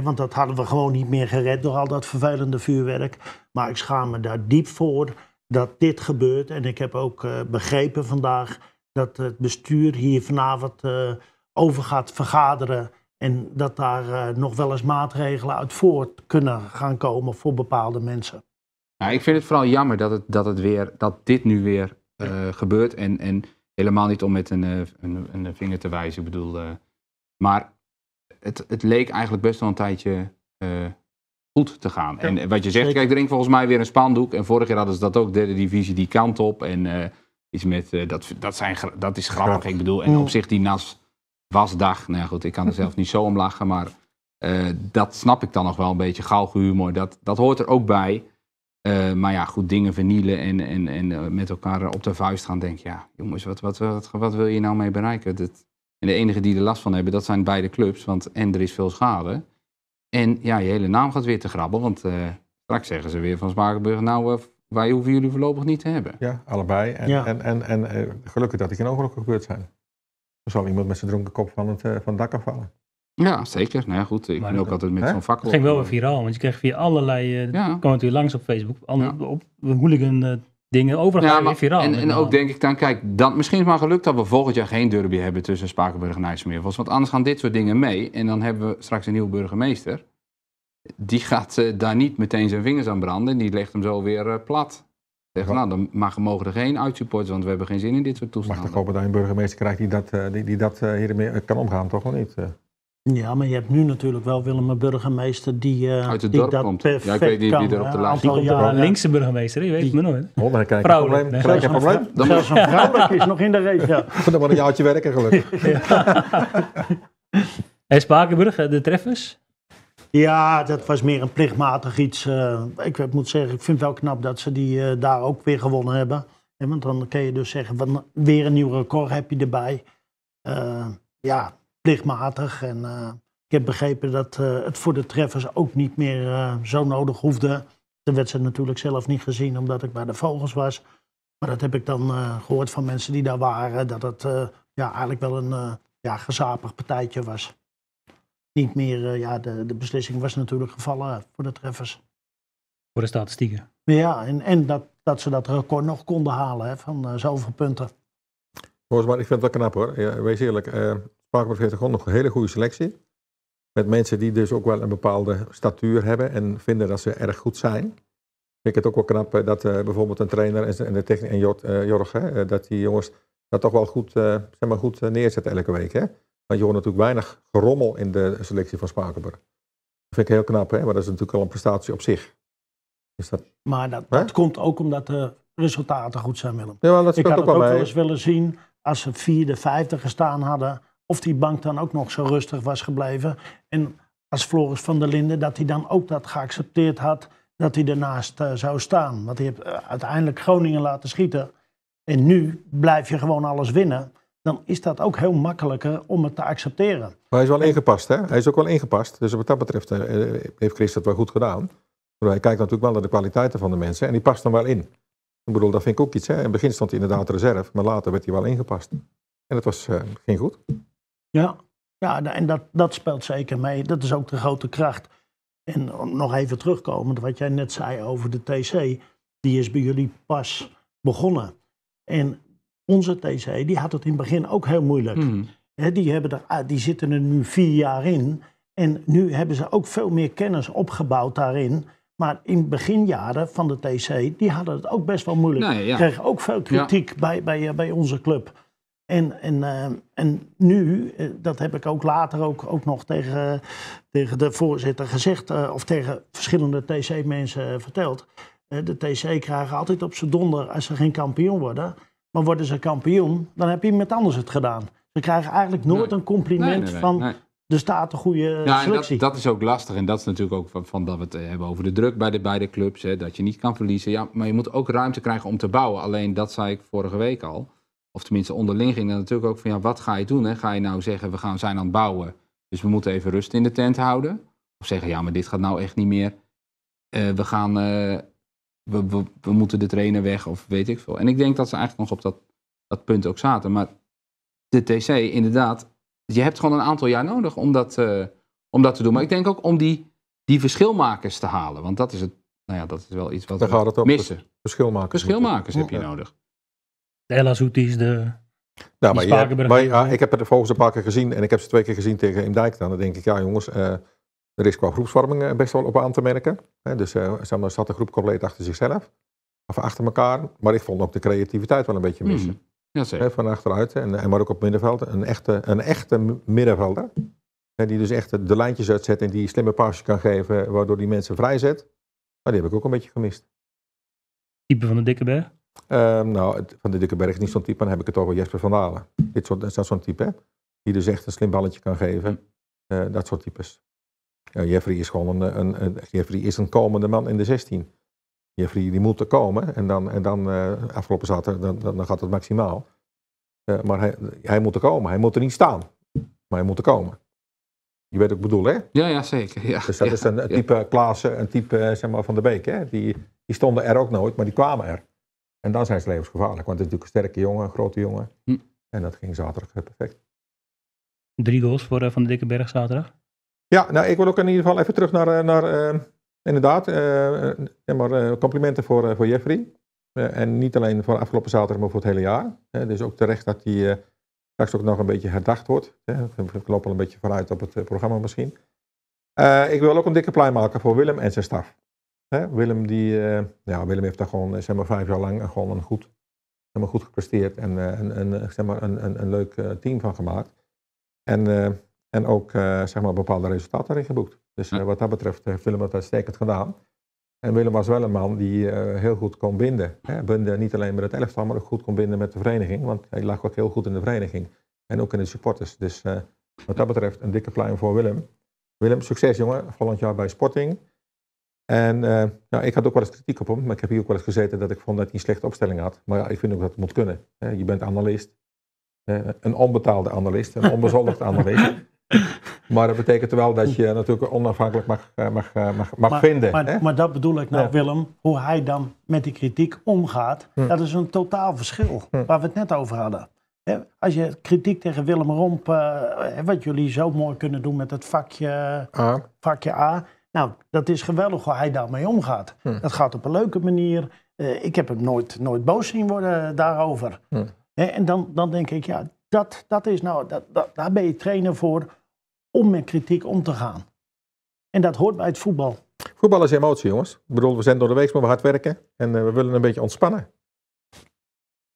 want dat hadden we gewoon niet meer gered door al dat vervelende vuurwerk. Maar ik schaam me daar diep voor dat dit gebeurt. En ik heb ook eh, begrepen vandaag dat het bestuur hier vanavond eh, over gaat vergaderen. En dat daar eh, nog wel eens maatregelen uit voort kunnen gaan komen voor bepaalde mensen. Nou, ik vind het vooral jammer dat, het, dat, het weer, dat dit nu weer gebeurt. En, en helemaal niet om met een, een, een vinger te wijzen. Ik bedoel, maar het, het leek eigenlijk best wel een tijdje goed te gaan. en wat je zegt, kijk, er volgens mij weer een spandoek. En vorig jaar hadden ze dat ook, derde divisie, die kant op. En eh, iets met, eh, dat, dat, zijn, dat is grappig, ik bedoel. En op mm. zich die nas wasdag, nou goed, ik kan er zelf niet zo om lachen. Maar eh, dat snap ik dan nog wel een beetje, galgenhumor. Dat, dat hoort er ook bij. maar ja, goed, dingen vernielen en, en, en met elkaar op de vuist gaan denken. Ja, jongens, wat, wat, wat, wat wil je nou mee bereiken? Dat, en de enige die er last van hebben, dat zijn beide clubs. Want en er is veel schade. En ja, je hele naam gaat weer te grabbel, want uh, straks zeggen ze weer van Spakenburg, nou, eh, wij hoeven jullie voorlopig niet te hebben. Ja, allebei. En, ja. en, en, en eh, gelukkig dat die geen ongelukken gebeurd zijn. Er zal iemand met zijn dronken kop van het, van het dak afvallen. Ja, zeker. Nou goed. Ik maar ben ook altijd met zo'n fakkel. Het ging wel weer viraal, want je kreeg via allerlei... Uh, kwam natuurlijk langs op Facebook. Alle, ja. op dingen overgaan ja, En, en ook denk ik dan, kijk, dan, misschien is het maar gelukt dat we volgend jaar geen derby hebben tussen Spakenburg en Nijmegen Want anders gaan dit soort dingen mee en dan hebben we straks een nieuwe burgemeester. Die gaat eh, daar niet meteen zijn vingers aan branden. Die legt hem zo weer eh, plat. Zeg, nou, dan mag, mogen er geen uitsupporters, want we hebben geen zin in dit soort toestanden. Mag ik hopen dat een burgemeester krijgt die dat, eh, die, die dat hiermee kan omgaan, toch of niet? Ja, maar je hebt nu natuurlijk wel Willem een burgemeester die, eh, Uit het die dat komt. ja, ik weet niet wie er op de eh, laatste komt. linkse burgemeester, je weet het me nooit. Oh, dan probleem. een probleem. Zelfs een vrouwelijk is nog in de regio. Dan wordt een jaartje werken gelukkig. ja. En Spakenburg, eh, de treffers? Ja, dat was meer een plichtmatig iets. ik moet zeggen, ik vind het wel knap dat ze die daar ook weer gewonnen hebben. want dan kun je dus zeggen, van, weer een nieuw record heb je erbij. ja, plichtmatig. En eh, ik heb begrepen dat eh, het voor de treffers ook niet meer eh, zo nodig hoefde. De wedstrijd natuurlijk zelf niet gezien, omdat ik bij de Vogels was. Maar dat heb ik dan gehoord van mensen die daar waren, dat het ja, eigenlijk wel een ja, gezapig partijtje was. Niet meer, ja, de, de beslissing was natuurlijk gevallen voor de treffers. Voor de statistieken. Ja, en, en dat, dat ze dat record nog konden halen hè, van zoveel punten. Volgens ik vind het wel knap hoor. Ja, wees eerlijk, Sparkbroek nog een hele goede selectie. Met mensen die dus ook wel een bepaalde statuur hebben en vinden dat ze erg goed zijn. Ik vind het ook wel knap eh, dat eh, bijvoorbeeld een trainer en de techniek en Jort, eh, dat die jongens dat toch wel goed, zeg maar goed neerzetten elke week. Hè? Want je hoort natuurlijk weinig gerommel in de selectie van Spakenburg. Dat vind ik heel knap, hè? maar dat is natuurlijk al een prestatie op zich. Is dat, maar dat, komt ook omdat de resultaten goed zijn, Willem. Ja, dat ik had ook wel eens willen zien als ze vierde, vijfde gestaan hadden of die bank dan ook nog zo rustig was gebleven. En als Floris van der Linden, dat hij dan ook dat geaccepteerd had dat hij ernaast eh, zou staan. Want hij heeft eh, uiteindelijk Groningen laten schieten. En nu blijf je gewoon alles winnen. Dan is dat ook heel makkelijker om het te accepteren. Maar hij is wel ingepast, hè? Hij is ook wel ingepast. Dus wat dat betreft eh, heeft Chris dat wel goed gedaan. Maar hij kijkt natuurlijk wel naar de kwaliteiten van de mensen. En die past dan wel in. Ik bedoel, dat vind ik ook iets. Hè? In het begin stond hij inderdaad reserve. Maar later werd hij wel ingepast. En dat was, geen goed. Ja, ja en dat, dat speelt zeker mee. Dat is ook de grote kracht. En nog even terugkomend, wat jij net zei over de TC, die is bij jullie pas begonnen. En onze TC, die had het in het begin ook heel moeilijk. Hmm. die, hebben er, ah, die zitten er nu vier jaar in. En nu hebben ze ook veel meer kennis opgebouwd daarin. Maar in beginjaren van de TC, die hadden het ook best wel moeilijk. Nee, Kregen ook veel kritiek bij, bij, eh, bij onze club. En, en, ehm, en nu, eh, dat heb ik ook later ook, ook nog tegen, tegen de voorzitter gezegd, eh, of tegen verschillende TC-mensen eh, verteld. de TC krijgen altijd op z'n donder als ze geen kampioen worden. Maar worden ze kampioen, dan heb je met anders het gedaan. Ze krijgen eigenlijk nooit een compliment van er staat een goede ja, selectie. Dat, dat, is ook lastig. En dat is natuurlijk ook van, van dat we het hebben over de druk bij de beide clubs. Hè, dat je niet kan verliezen. Ja, maar je moet ook ruimte krijgen om te bouwen. Alleen dat zei ik vorige week al of tenminste onderling ging dat natuurlijk ook van ja, wat ga je doen? Hè? Ga je nou zeggen, we gaan zijn aan het bouwen, dus we moeten even rust in de tent houden? Of zeggen, ja, maar dit gaat nou echt niet meer. Eh, we gaan, eh, we, we, we, moeten de trainer weg of weet ik veel. En ik denk dat ze eigenlijk nog op dat, dat punt ook zaten. Maar de TC, inderdaad, je hebt gewoon een aantal jaar nodig om dat, eh, om dat te doen. Maar ik denk ook om die, die verschilmakers te halen. Want dat is, het, nou ja, dat is wel iets wat missen. Verschilmakers. Verschilmakers heb je nodig de El Azoutis, de, nou, maar, ja, maar ja, ik heb het volgens een paar keer gezien en ik heb ze twee keer gezien tegen Imdijk. Nou, dan denk ik, ja jongens, eh, er is qua groepsvorming eh, best wel op aan te merken. Hè, dus uh, eh, dan zat de groep compleet achter zichzelf, of achter elkaar. Maar ik vond ook de creativiteit wel een beetje missen. Hmm. ja, van achteruit, en, en, maar ook op middenveld. Een echte, een echte middenvelder, hè, die dus echt de lijntjes uitzet en die slimme paarsjes kan geven, waardoor die mensen vrijzet. Maar die heb ik ook een beetje gemist. Type van de dikke Ehm, nou, van de Dikke Berg is niet zo'n type, dan heb ik het over Jesper van Dalen. Dit soort, dat is dat zo'n type, hè? Die dus echt een slim balletje kan geven. Mm. Eh, dat soort types. Jeffrey is gewoon een, een, Jeffrey is een komende man in de 16. Jeffrey die moet er komen en dan, en dan eh, afgelopen zaterdag dan, dan, gaat het maximaal. Eh, maar hij, hij moet er komen, hij moet er niet staan, maar hij moet er komen. Je weet wat ik bedoel, hè? Ja, ja zeker. Ja. Dus dat is een, type ja. Klaassen, een type zeg maar, Van de Beek. Hè? Die, die stonden er ook nooit, maar die kwamen er. En dan zijn ze levensgevaarlijk, want het is natuurlijk een sterke jongen, een grote jongen. Hm. En dat ging zaterdag eh, perfect. Drie goals voor eh, Van de Dikke Berg zaterdag? Ja, nou ik wil ook in ieder geval even terug naar, eh, naar inderdaad, maar, complimenten voor, voor Jeffrey. en niet alleen voor afgelopen zaterdag, maar voor het hele jaar. dus ook terecht dat hij straks ook nog een beetje herdacht wordt. Hè. We lopen al een beetje vanuit op het programma misschien. ik wil ook een dikke pluim maken voor Willem en zijn staf. Hè? Willem, die, eh, ja, Willem heeft daar gewoon eh, zeg maar, vijf jaar lang gewoon een goed, zeg maar, goed gepresteerd en eh, een, een, zeg maar, een, een, een leuk team van gemaakt. En, en ook zeg maar, bepaalde resultaten erin geboekt. Dus wat dat betreft heeft Willem het uitstekend gedaan. En Willem was wel een man die heel goed kon binden. Hè? Binden niet alleen met het elftal, maar ook goed kon binden met de vereniging. Want hij lag ook heel goed in de vereniging. En ook in de supporters. Dus wat dat betreft een dikke pluim voor Willem. Willem, succes jongen. Volgend jaar bij Sporting. En eh, nou, ik had ook wel eens kritiek op hem, maar ik heb hier ook wel eens gezeten dat ik vond dat hij een slechte opstelling had. Maar ja, ik vind ook dat het moet kunnen. Hè. Je bent analist, een onbetaalde analist, een onbezoldigd analist. Maar dat betekent wel dat je natuurlijk onafhankelijk mag, eh, eh, mag, mag, vinden. Maar, hè? maar, dat bedoel ik nou, Willem, hoe hij dan met die kritiek omgaat, hm. dat is een totaal verschil hm. waar we het net over hadden. Als je kritiek tegen Willem Romp, wat jullie zo mooi kunnen doen met het vakje, vakje A nou, dat is geweldig hoe hij daarmee omgaat. Hm. Dat gaat op een leuke manier. Eh, ik heb hem nooit, nooit boos zien worden eh, daarover. Hm. En dan, dan denk ik, ja, dat, dat is nou, dat, dat, daar ben je trainer voor om met kritiek om te gaan. En dat hoort bij het voetbal. Voetbal is emotie, jongens. Ik bedoel, we zijn door de week, maar we hard werken. En eh, we willen een beetje ontspannen.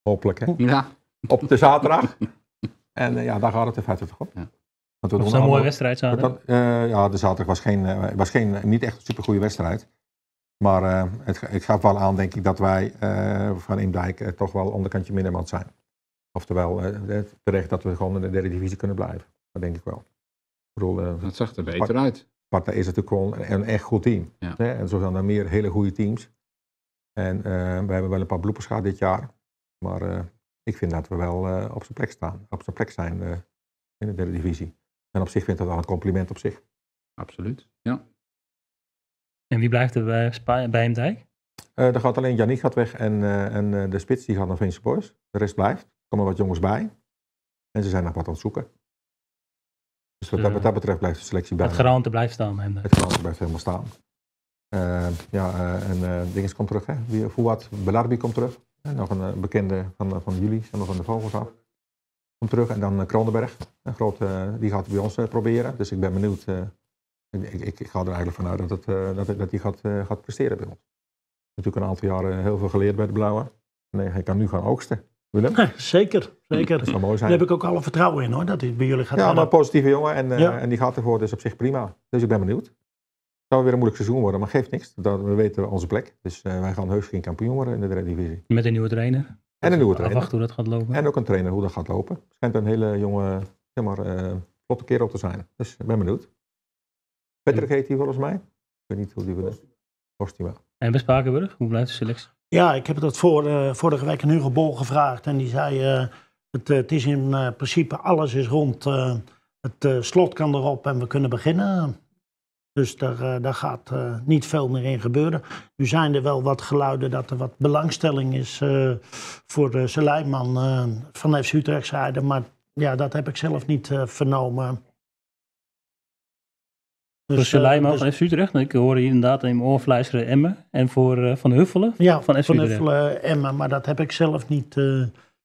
Hopelijk, hè? Ja. Op de zaterdag. en ja, daar gaat het even uit, toch? Ja dat was een mooie wedstrijd zaterdag. Eh, ja, de zaterdag was, geen, eh, was geen, niet echt een supergoeie wedstrijd. Maar uh, het, het gaf wel aan, denk ik, dat wij van Imdijk toch wel onderkantje middenmaat zijn. Oftewel, terecht dat we gewoon in de derde divisie kunnen blijven. Dat denk ik wel. Ik bedoel, dat zag er beter uit. uit. Sparta is natuurlijk gewoon een, een, echt goed team. En zo zijn er meer hele goede teams. En we hebben wel een paar bloepers gehad dit jaar. Maar ik vind dat we wel op zijn plek staan. Op zijn plek zijn in de derde divisie. En op zich vindt dat al een compliment op zich. Absoluut, ja. En wie blijft er bij, eh, bij hem dijk? Eh, er gaat alleen Janik gaat weg en, eh, en de spits die gaat naar Vince Boys. De rest blijft. Er komen wat jongens bij. En ze zijn nog wat aan het zoeken. Dus wat, dat, betreft blijft de selectie bij. Het garante blijft staan Het garante blijft helemaal staan. ja, en Dinges komt terug. Hè? Wie, Fouad Belarbi komt terug. En nog een bekende van, van jullie, van de Vogels af om terug. En dan eh, Kronenberg, een grote, eh, die gaat bij ons eh, proberen. Dus ik ben benieuwd. Ik, ik, ik, ga er eigenlijk vanuit dat, het, dat, dat die gaat, gaat presteren bij ons. Natuurlijk een aantal jaren heel veel geleerd bij de Blauwe. Nee, hij kan nu gaan oogsten. Willem? zeker, zeker. Dat zou mooi zijn. Daar heb ik ook alle vertrouwen in hoor, dat hij bij jullie gaat. Ja, maar een positieve jongen en, en die gaat ervoor, dus op zich prima. Dus ik ben benieuwd. Het zou weer een moeilijk seizoen worden, maar geeft niks. Dat, we weten onze plek, dus wij gaan heus geen kampioen worden in de derde divisie. Met een nieuwe trainer? En een dus nieuwe trainer. hoe gaat lopen. En ook een trainer hoe dat gaat lopen. Schijnt een hele jonge, zeg maar, uh, vlotte kerel te zijn. Dus ik ben benieuwd. Patrick heet hij volgens mij. Ik weet niet hoe die wil. Postima. En bij Spakenburg, hoe blijft de selectie? Ja, ik heb dat voor, eh, vorige week aan Hugo Bol gevraagd. En die zei, eh, het, het, is in principe, alles is rond. het slot kan erop en we kunnen beginnen. Dus daar, eh, gaat eh, niet veel meer in gebeuren. Nu zijn er wel wat geluiden dat er wat belangstelling is eh, voor de Selijman uh, van FC Utrecht Maar ja, dat heb ik zelf niet vernomen. voor Selijman dus, dus van FC Ik hoor hier inderdaad in mijn oor Emmen. En voor Van Huffelen? Ja, van FC Van Huffelen, Emmen. Maar dat heb ik zelf niet...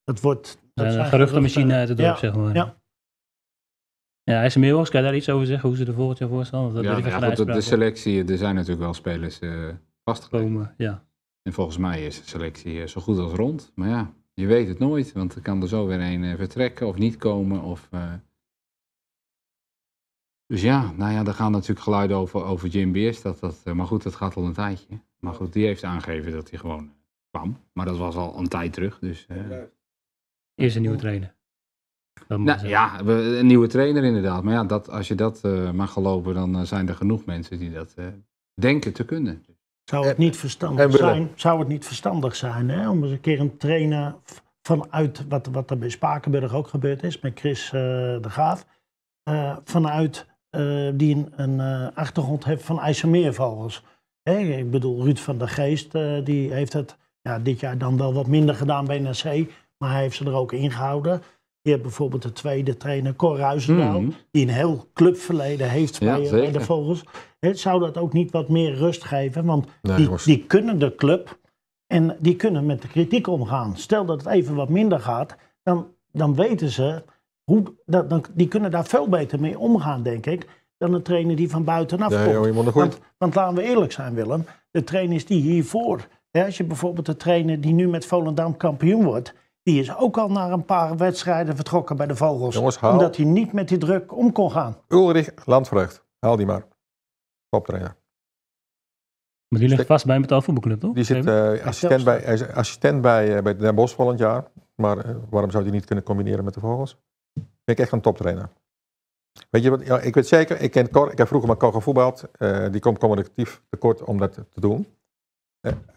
dat wordt... Dat een geruchtenmachine uit het dorp, zeg maar. Ja. Ja, Ismails, kan je daar iets over zeggen? Hoe ze er volgend jaar voor staan? ja, ja de, selectie, er zijn natuurlijk wel spelers eh, vastgekomen. ja. En volgens mij is de selectie eh, zo goed als rond. Maar ja, je weet het nooit, want er kan er zo weer een eh, vertrekken of niet komen. Of, Dus ja, nou ja, daar gaan natuurlijk geluiden over, over Jim Beers. Dat, dat, maar goed, dat gaat al een tijdje. Maar goed, die heeft aangegeven dat hij gewoon kwam. Maar dat was al een tijd terug, dus... Eerst een nieuwe trainer. Nou, ja, een nieuwe trainer inderdaad. Maar ja, dat, als je dat eh, mag geloven, dan eh, zijn er genoeg mensen die dat eh, denken te kunnen. Zou het niet verstandig zijn, zou het niet verstandig zijn hè, om eens een keer een trainer vanuit, wat, wat er bij Spakenburg ook gebeurd is, met Chris de Graaf, vanuit die een, achtergrond heeft van IJsselmeervogels. ik bedoel, Ruud van der Geest, die heeft het ja, dit jaar dan wel wat minder gedaan bij NAC, maar hij heeft ze er ook ingehouden. Je hebt bijvoorbeeld de tweede trainer Cor Ruizendaal, mhm. die een heel clubverleden heeft eh, bij, de Vogels. He, zou dat ook niet wat meer rust geven? Want die, die kunnen de club en die kunnen met de kritiek omgaan. Stel dat het even wat minder gaat, dan, dan weten ze, hoe, dat, dan, die kunnen daar veel beter mee omgaan, denk ik dan een trainer die van buitenaf ja, komt. want, want, laten we eerlijk zijn, Willem. De trainers die hiervoor... Hè, als je bijvoorbeeld de trainer die nu met Volendam kampioen wordt... Die is ook al naar een paar wedstrijden vertrokken bij de Vogels. Jongens, haal. Omdat hij niet met die druk om kon gaan. Ulrich Landvreugd, haal die maar. Toptrainer. Maar die ligt vast bij een betaalvoetbalclub, toch? Die zit eh, assistent, bij, assistent eh, bij, bij Den Bosch volgend jaar. Maar eh, waarom zou die niet kunnen combineren met de Vogels? Ik ik echt een toptrainer. Weet je wat, ja, ik weet zeker, ik, ken Cor, ik heb vroeger met Cor gevoetbald. die komt communicatief tekort om dat te doen.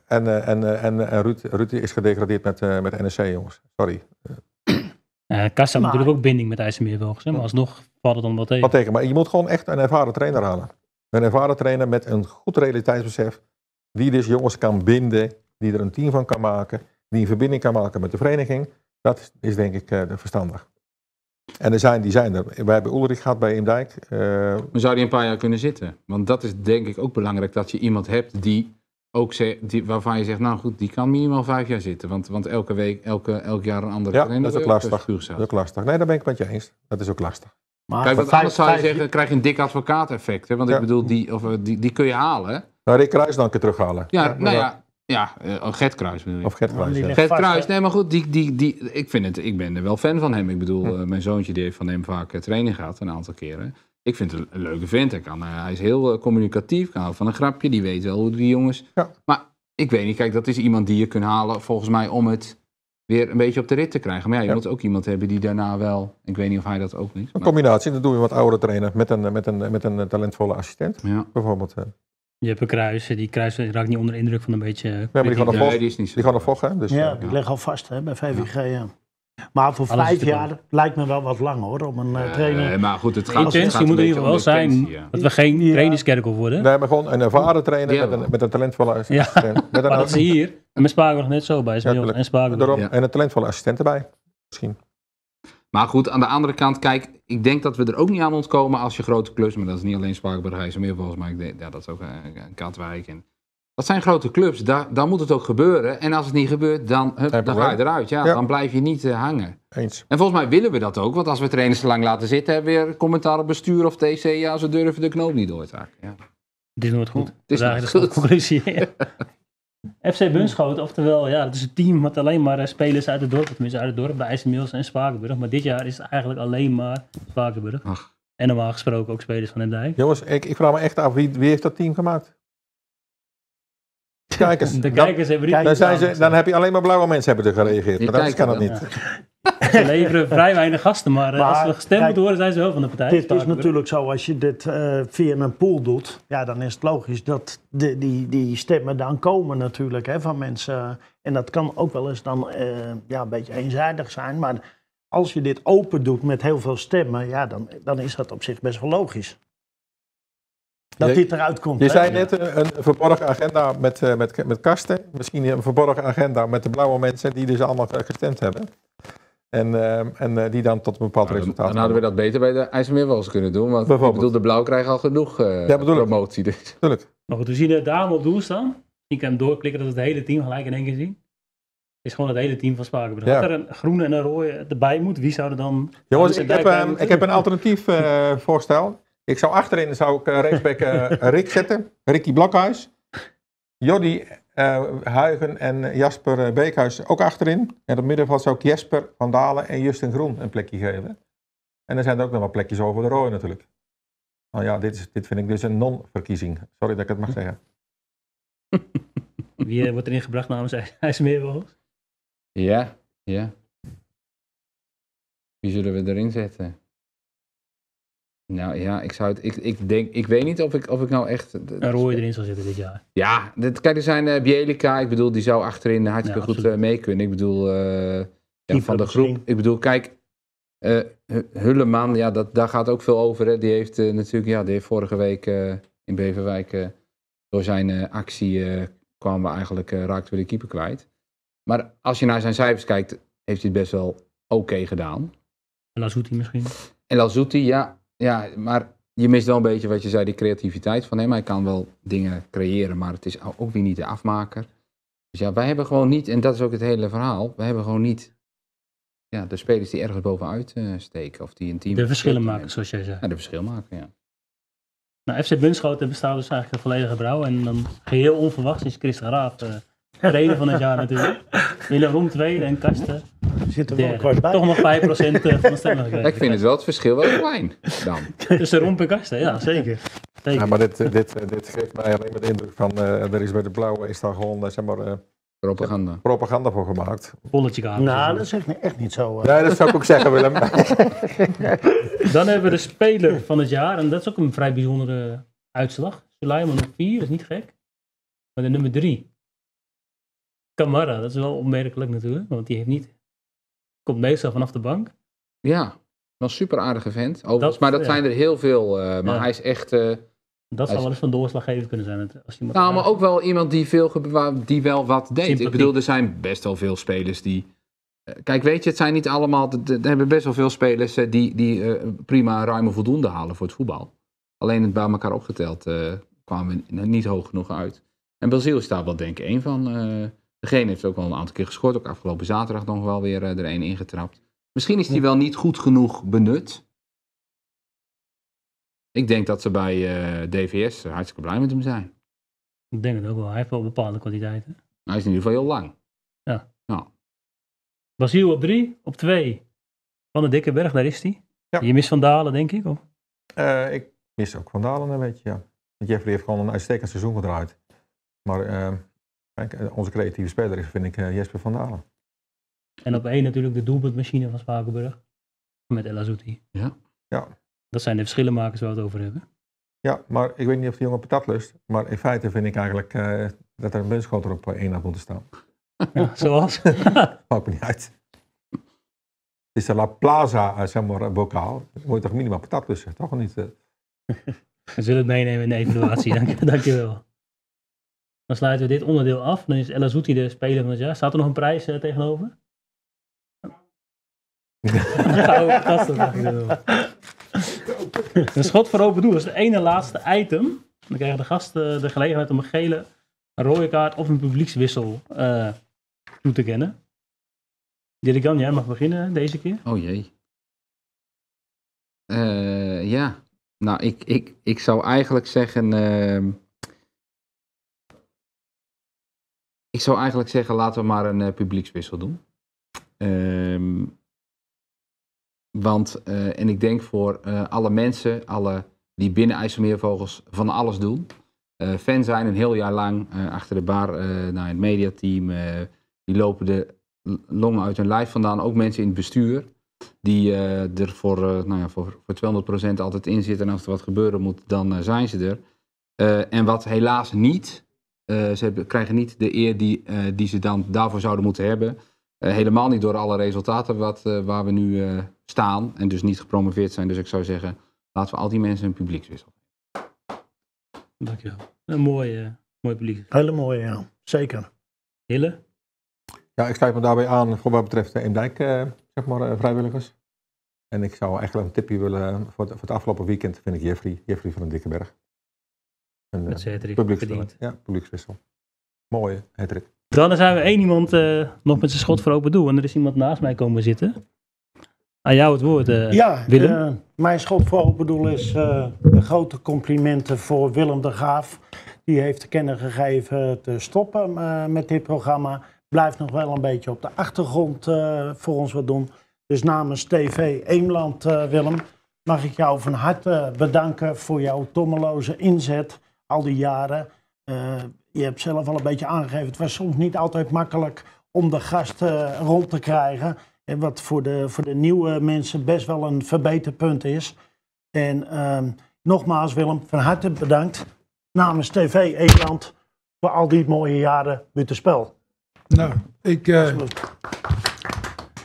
En, eh, en, eh, en, eh, en Ruud, Ruud is gedegradeerd met, met NSC, jongens. Sorry. Uh, Kassa maar... natuurlijk ook binding met IJsselmeer volgens hem. maar alsnog valt het dan wel tegen. Wat tegen, maar je moet gewoon echt een ervaren trainer halen. Een ervaren trainer met een goed realiteitsbesef, die dus jongens kan binden, die er een team van kan maken, die een verbinding kan maken met de vereniging. Dat is denk ik uh, verstandig. En er zijn, die zijn er. Wij hebben Ulrich gehad bij Imdijk. Uh... Maar zou die een paar jaar kunnen zitten? Want dat is denk ik ook belangrijk, dat je iemand hebt die ook die, waarvan je zegt, nou goed, die kan minimaal vijf jaar zitten. Want, want elke week, elke, elk jaar een andere ja, trainer. dat is ook lastig. Dat is ook lastig. Nee, daar ben ik met je eens. Dat is ook lastig. Maar Kijk, anders zou je zeggen, krijg je een dik advocaat effect. Hè? Want ik bedoel, die, of, eh, die, die kun je halen. Maar nou, Rick Kruis dan een keer terughalen. Ja, ja nou ja. Ja, eh, Gert Kruis bedoel je. Of Gert Kruis, Gert Kruis, nee, maar goed, die, die, die, ik, vind het, ik ben er wel fan van hem. Ik bedoel, eh, mijn zoontje die heeft van hem vaak training gehad, een aantal keren ik vind het een leuke vent. Hij, kan, eh, hij is heel eh, communicatief, kan van een grapje. Die weet wel hoe die jongens... Maar ik weet niet, kijk, dat is iemand die je kunt halen volgens mij om het weer een beetje op de rit te krijgen. Maar ja, je moet ook iemand hebben die daarna wel... Ik weet niet of hij dat ook niet... Een combinatie, dat doe je wat oudere trainer met een, met een, met een eh, talentvolle assistent bijvoorbeeld. Je hebt een kruis, die kruis raakt niet onder indruk van een beetje... Ja, maar die, gaan gaat, die, is niet vocht, hè? Dus, ja, die ja. al vast hè, bij VVG, ja. Maar voor ah, vijf jaar lijkt me wel wat lang hoor, om een eh, trainer... Nee, maar goed, het gaat... Intentie moet in ieder geval wel zijn dat we geen ja. trainingskerkel worden. Nee, maar gewoon een ervaren trainer met, een, met een talentvolle assistent. Ja, met een maar dat hier, en met Spago nog net zo bij, Smil en Spago. En een talentvolle assistent erbij, misschien. Maar goed, aan de andere kant, kijk, ik denk dat we er ook niet aan ontkomen als je grote klus, maar dat is niet alleen Spakenburg, meer volgens mij, ja, dat is ook een Katwijk en dat zijn grote clubs, daar, dan moet het ook gebeuren. En als het niet gebeurt, dan, hup, ga je eruit. Ja, Dan blijf je niet eh, hangen. Eens. En volgens mij willen we dat ook, want als we trainers te lang laten zitten, hebben we weer commentaar op bestuur of TC. Ja, ze durven de knoop niet door te haken. Ja. Het is nooit goed. Het is de conclusie. FC Bunschoten, oftewel, ja, dat is een team wat alleen maar eh, spelers uit het dorp, tenminste uit het dorp, bij IJsselmeels en Spakenburg. Maar dit jaar is het eigenlijk alleen maar Spakenburg. Ach. En normaal gesproken ook spelers van het Dijk. Jongens, ik, ik vraag me echt af, wie heeft dat team gemaakt? De kijkers hebben niet dan, zijn ze, dan heb je alleen maar blauwe mensen hebben er gereageerd. dat kan het niet. Ze leveren vrij weinig gasten, maar, eh, als we gestemd moeten worden, zijn ze wel van de partij. Dit is natuurlijk zo, als je dit eh, via een pool doet, ja, dan is het logisch dat de, die, die stemmen dan komen natuurlijk hè, van mensen. En dat kan ook wel eens dan eh, ja, een beetje eenzijdig zijn, maar als je dit open doet met heel veel stemmen, ja, dan, dan is dat op zich best wel logisch dat dit eruit komt. Je zei net eh, een verborgen agenda met, eh, met, met kasten. Misschien een verborgen agenda met de blauwe mensen die dus allemaal gestemd hebben. En, eh, en die dan tot een bepaald nou, resultaat. Dan hadden we dat beter bij de IJsselmeerwals kunnen doen. Want ik bedoel, de blauw krijgen al genoeg uh, promotie. Dus. Tuurlijk. Maar we zien de dame op doel staan. Je kan doorklikken dat het hele team gelijk in één keer zien. Is gewoon het hele team van Spakenburg. Ja. Als er een groene en een rode erbij moet, wie zou er dan... Jongens, ik heb, ik heb, een alternatief voorstel. Ik zou achterin zou ik, uh, Rick zetten. Ricky Blokhuis. Jordi uh, eh, Huigen en Jasper Beekhuis ook achterin. En op middenveld zou ik Jesper Van Dalen en Justin Groen een plekje geven. En er zijn er ook nog wat plekjes over de rode natuurlijk. Nou ja, dit, is, dit vind ik dus een non-verkiezing. Sorry dat ik het mag zeggen. Wie wordt erin gebracht namens IJsselmeerwolf? Ja, ja. Wie zullen we erin zetten? Nou ja, ik zou het. Ik, ik denk. Ik weet niet of ik, of ik nou echt. Een rooi erin zal zitten dit jaar. Ja, dit, kijk, er zijn eh, Bielica. Ik bedoel, die zou achterin hartstikke goed uh, mee kunnen. Ik bedoel, uh, van de groep. Ik bedoel, kijk, uh, Hulleman, ja, dat, daar gaat ook veel over. Hè. Die heeft natuurlijk, ja, die heeft vorige week in Beverwijk. door zijn actie kwamen we eigenlijk. raakten we de keeper kwijt. Maar als je naar zijn cijfers kijkt, heeft hij het best wel oké gedaan. En Lazouti misschien? En hij, ja, ja, maar je mist wel een beetje wat je zei, die creativiteit van hem. Hij kan wel dingen creëren, maar het is ook weer niet de afmaker. Dus ja, wij hebben gewoon niet, en dat is ook het hele verhaal, wij hebben gewoon niet ja, de spelers die ergens bovenuit eh, steken. Of die een team. De verschillen maken, zoals jij zei. Ja, de verschil maken, ja. Nou, FC Bunschoten bestaat dus eigenlijk een volledige brouw. En dan geheel onverwachts is Chris Raap uh, eh, reden van het jaar natuurlijk. Willem rond tweede en Kasten zit er wel een Toch nog 5% eh, van de stemmen Ik vind het wel het verschil wel klein dan. Tussen romp en kasten, ja zeker. Ja, maar dit, eh, dit, eh, dit geeft mij alleen maar de indruk van er is bij de blauwe is daar gewoon zeg maar, Propaganda. Propaganda voor gemaakt. Bolletje gaan. Nou, dat is echt niet zo. Uh... Ja, dat zou ik ook zeggen, Willem. Dan hebben we de speler van het jaar. En dat is ook een vrij bijzondere uitslag. Sulaiman op 4, dat is niet gek. Maar de nummer 3. Kamara, dat is wel opmerkelijk natuurlijk. Want die heeft niet komt meestal vanaf de bank. Ja, was super aardige vent. Overigens, maar dat zijn er heel veel. Eh, maar hij is echt. Eh, dat zou wel eens van doorslaggevend kunnen zijn. Als nou, maar ook wel iemand die, veel, die wel wat deed. Ik bedoel, er zijn best wel veel spelers die. Eh, kijk, weet je, het zijn niet allemaal. Er hebben best wel veel spelers die, die prima ruime voldoende halen voor het voetbal. Alleen het bij elkaar opgeteld kwamen we niet hoog genoeg uit. En Brazil is daar wel, denk ik, één van. Degene heeft ook wel een aantal keer gescoord. Ook afgelopen zaterdag nog wel weer eh, er een ingetrapt. Misschien is die wel niet goed genoeg benut. Ik denk dat ze bij uh, eh, DVS hartstikke blij met hem zijn. Ik denk het ook wel. Hij heeft wel bepaalde kwaliteiten. Hij is in ieder geval heel lang. Ja. Nou. Basiel op drie, op twee. Van de Dikke Berg, daar is hij. Je mist Van Dalen, denk ik? Of? Eh, ik mis ook Van Dalen een beetje, ja. Jeffrey heeft gewoon een uitstekend seizoen gedraaid. Maar eh, onze creatieve speler is, vind ik, eh, Jesper van Dalen. En op één natuurlijk de doelpuntmachine van Spakenburg. Met El Azuti. Ja. ja. Dat zijn de verschillenmakers waar we het over hebben. Ja, maar ik weet niet of die jongen patat lust. Maar in feite vind ik eigenlijk eh, dat er een bunschotter op één had moeten staan. Ja, zoals? Maakt me niet uit. Het is de La Plaza, zeg bokaal. Dan moet je toch minimaal patat lussen, toch? Niet, uh... We zullen het meenemen in de evaluatie, dank, dankjewel. Dan sluiten we dit onderdeel af. Dan is Ella de speler van het jaar. Staat er nog een prijs eh, tegenover? Gouden gasten. een schot voor open doel. Dat is het ene laatste item. Dan krijgen de gasten de gelegenheid om een gele, een rode kaart of een publiekswissel eh, toe te kennen. Dirigan, jij mag beginnen deze keer. Oh jee. Eh, ja, nou ik, ik, ik zou eigenlijk zeggen... Ehm, Ik zou eigenlijk zeggen, laten we maar een eh, publiekswissel doen. Ehm, want, eh, en ik denk voor eh, alle mensen, alle die binnen IJsselmeervogels van alles doen. Uh, fan zijn een heel jaar lang achter de bar, naar het mediateam. die lopen de longen uit hun lijf vandaan. Ook mensen in het bestuur, die er voor, nou ja, voor, voor 200% altijd in zitten. En als er wat gebeuren moet, dan zijn ze er. en wat helaas niet eh, ze krijgen niet de eer die, eh, die ze dan daarvoor zouden moeten hebben. Eh, helemaal niet door alle resultaten wat, waar we nu staan en dus niet gepromoveerd zijn. Dus ik zou zeggen, laten we al die mensen een publiekswissel. Dankjewel. Een mooi, mooi publiek. Hele mooie, ja. Zeker. Hille? Ja, ik sluit me daarbij aan voor wat betreft de Eemdijk, zeg maar, vrijwilligers. En ik zou eigenlijk een tipje willen voor het, voor het afgelopen weekend, vind ik Jeffrey, Jeffrey van den Dikkenberg. Een met eh, zijn publiekswissel. Ja, publiekswissel. Mooi, hattrick. Dan zijn we één iemand eh, nog met zijn schot voor open doel. En er is iemand naast mij komen zitten. Aan jou het woord, eh, Willem. mijn schot voor open doel is de grote complimenten voor Willem de Graaf. Die heeft te kennen gegeven te stoppen met dit programma. Blijft nog wel een beetje op de achtergrond voor ons wat doen. Dus namens TV Eemland, Willem, mag ik jou van harte bedanken voor jouw tommeloze inzet al die jaren. Eh, je hebt zelf al een beetje aangegeven, het was soms niet altijd makkelijk om de gast eh, rond te krijgen. En wat voor de, voor de nieuwe mensen best wel een verbeterpunt is. En ehm, nogmaals Willem, van harte bedankt namens TV Eland voor al die mooie jaren spel. Nou, ik, uh,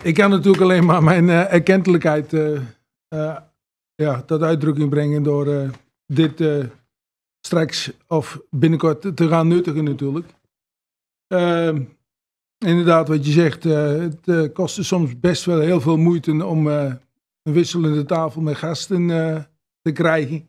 ik kan natuurlijk alleen maar mijn uh, erkentelijkheid ja, tot uitdrukking brengen door dit straks of binnenkort te gaan nuttigen natuurlijk. Ehm, inderdaad, wat je zegt, eh, het uh, eh, kostte soms best wel heel veel moeite om eh, een wisselende tafel met gasten te krijgen.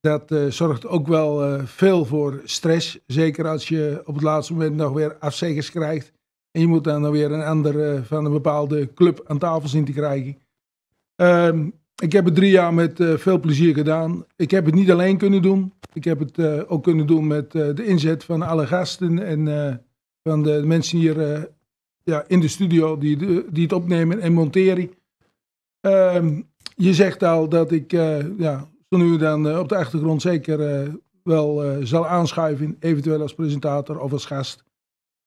Dat zorgt ook wel veel voor stress, zeker als je op het laatste moment nog weer afzeggers krijgt. En je moet dan nog weer een ander van een bepaalde club aan tafel zien te krijgen. Ehm, ik heb het drie jaar met veel plezier gedaan. Ik heb het niet alleen kunnen doen. Ik heb het eh, ook kunnen doen met eh, de inzet van alle gasten en eh, van de mensen hier ja, in de studio die, die het opnemen en monteren. Ehm, je zegt al dat ik ja, zo nu dan op de achtergrond zeker wel zal aanschuiven, eventueel als presentator of als gast.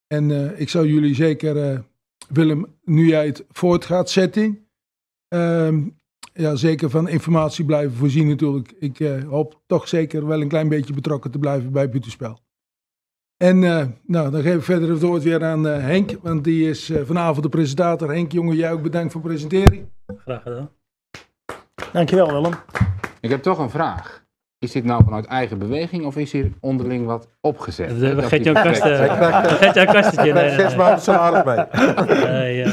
En ik zou jullie zeker, Willem, nu jij het voort gaat zetten, ehm, ja, zeker van informatie blijven voorzien natuurlijk. Ik eh, hoop toch zeker wel een klein beetje betrokken te blijven bij buitenspel. En eh, nou, dan geef ik verder het woord weer aan eh, Henk, want die is vanavond de presentator. Henk Jonge, jij ook bedankt voor presenteren. Graag gedaan. Dankjewel Willem. Ik heb toch een vraag. Is dit nou vanuit eigen beweging of is hier onderling wat opgezet? Gert-Jan Kasten. Gert-Jan Kasten. Ik krijg zes maanden salaris mee. Uh, ja.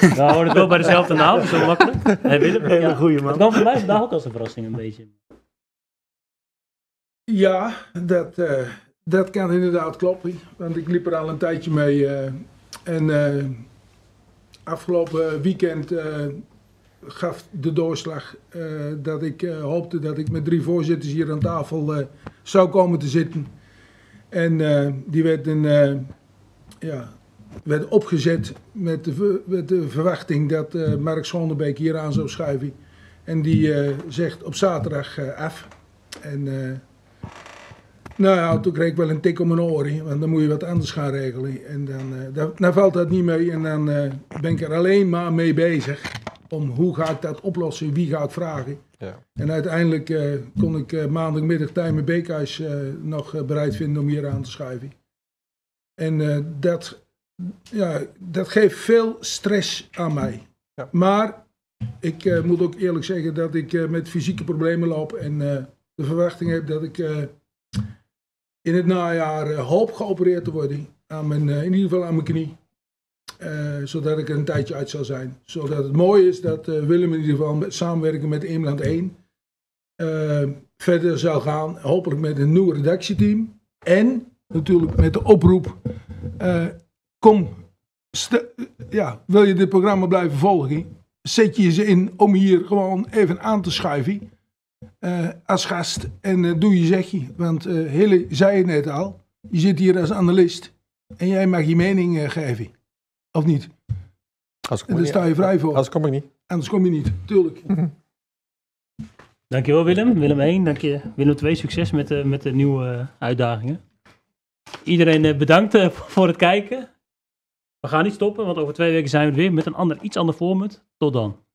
We houden het wel bij dezelfde naam, zo makkelijk. Hey, Willem, Hele ja. goeie man. Dan voor mij vandaag ook als een verrassing een beetje. Ja, dat, uh, dat kan inderdaad kloppen. Want ik liep er al een tijdje mee. Uh, en eh, afgelopen weekend gaf de doorslag eh, dat ik eh, hoopte dat ik met drie voorzitters hier aan tafel eh, zou komen te zitten. En die werd, een, ja, werd opgezet met de, met de verwachting dat Mark Schoonbeek hier aan zou schuiven. En die zegt op zaterdag af. En nou ja, toen kreeg ik wel een tik om mijn oren, want dan moet je wat anders gaan regelen. En dan, daar, valt dat niet mee en dan ben ik er alleen maar mee bezig om hoe ga ik dat oplossen, wie ga ik vragen. Ja. En uiteindelijk eh, kon ik uh, maandagmiddag mijn Beekhuis uh, nog bereid vinden om hier aan te schuiven. En dat, ja, dat geeft veel stress aan mij. Ja. Maar ik moet ook eerlijk zeggen dat ik met fysieke problemen loop en de verwachting heb dat ik in het najaar hoop geopereerd te worden. Aan mijn, in ieder geval aan mijn knie. Eh, zodat ik er een tijdje uit zal zijn. Zodat het mooi is dat eh, Willem in ieder geval samenwerken met Inland 1 eh, verder zal gaan. Hopelijk met een nieuw redactieteam. En natuurlijk met de oproep: kom, ja, wil je dit programma blijven volgen? Zet je ze in om hier gewoon even aan te schuiven. als gast en doe je zegje. Want uh, Hille zei het net al, je zit hier als analist en jij mag je mening geven. Of niet? Als en daar sta je vrij voor. Anders kom ik niet. Anders kom je niet, tuurlijk. Dankjewel Willem. Willem 1, dank je. Willem 2, succes met de, met de nieuwe eh, uitdagingen. Iedereen eh, bedankt eh, voor het kijken. We gaan niet stoppen, want over twee weken zijn we weer met een ander, iets ander format. Tot dan.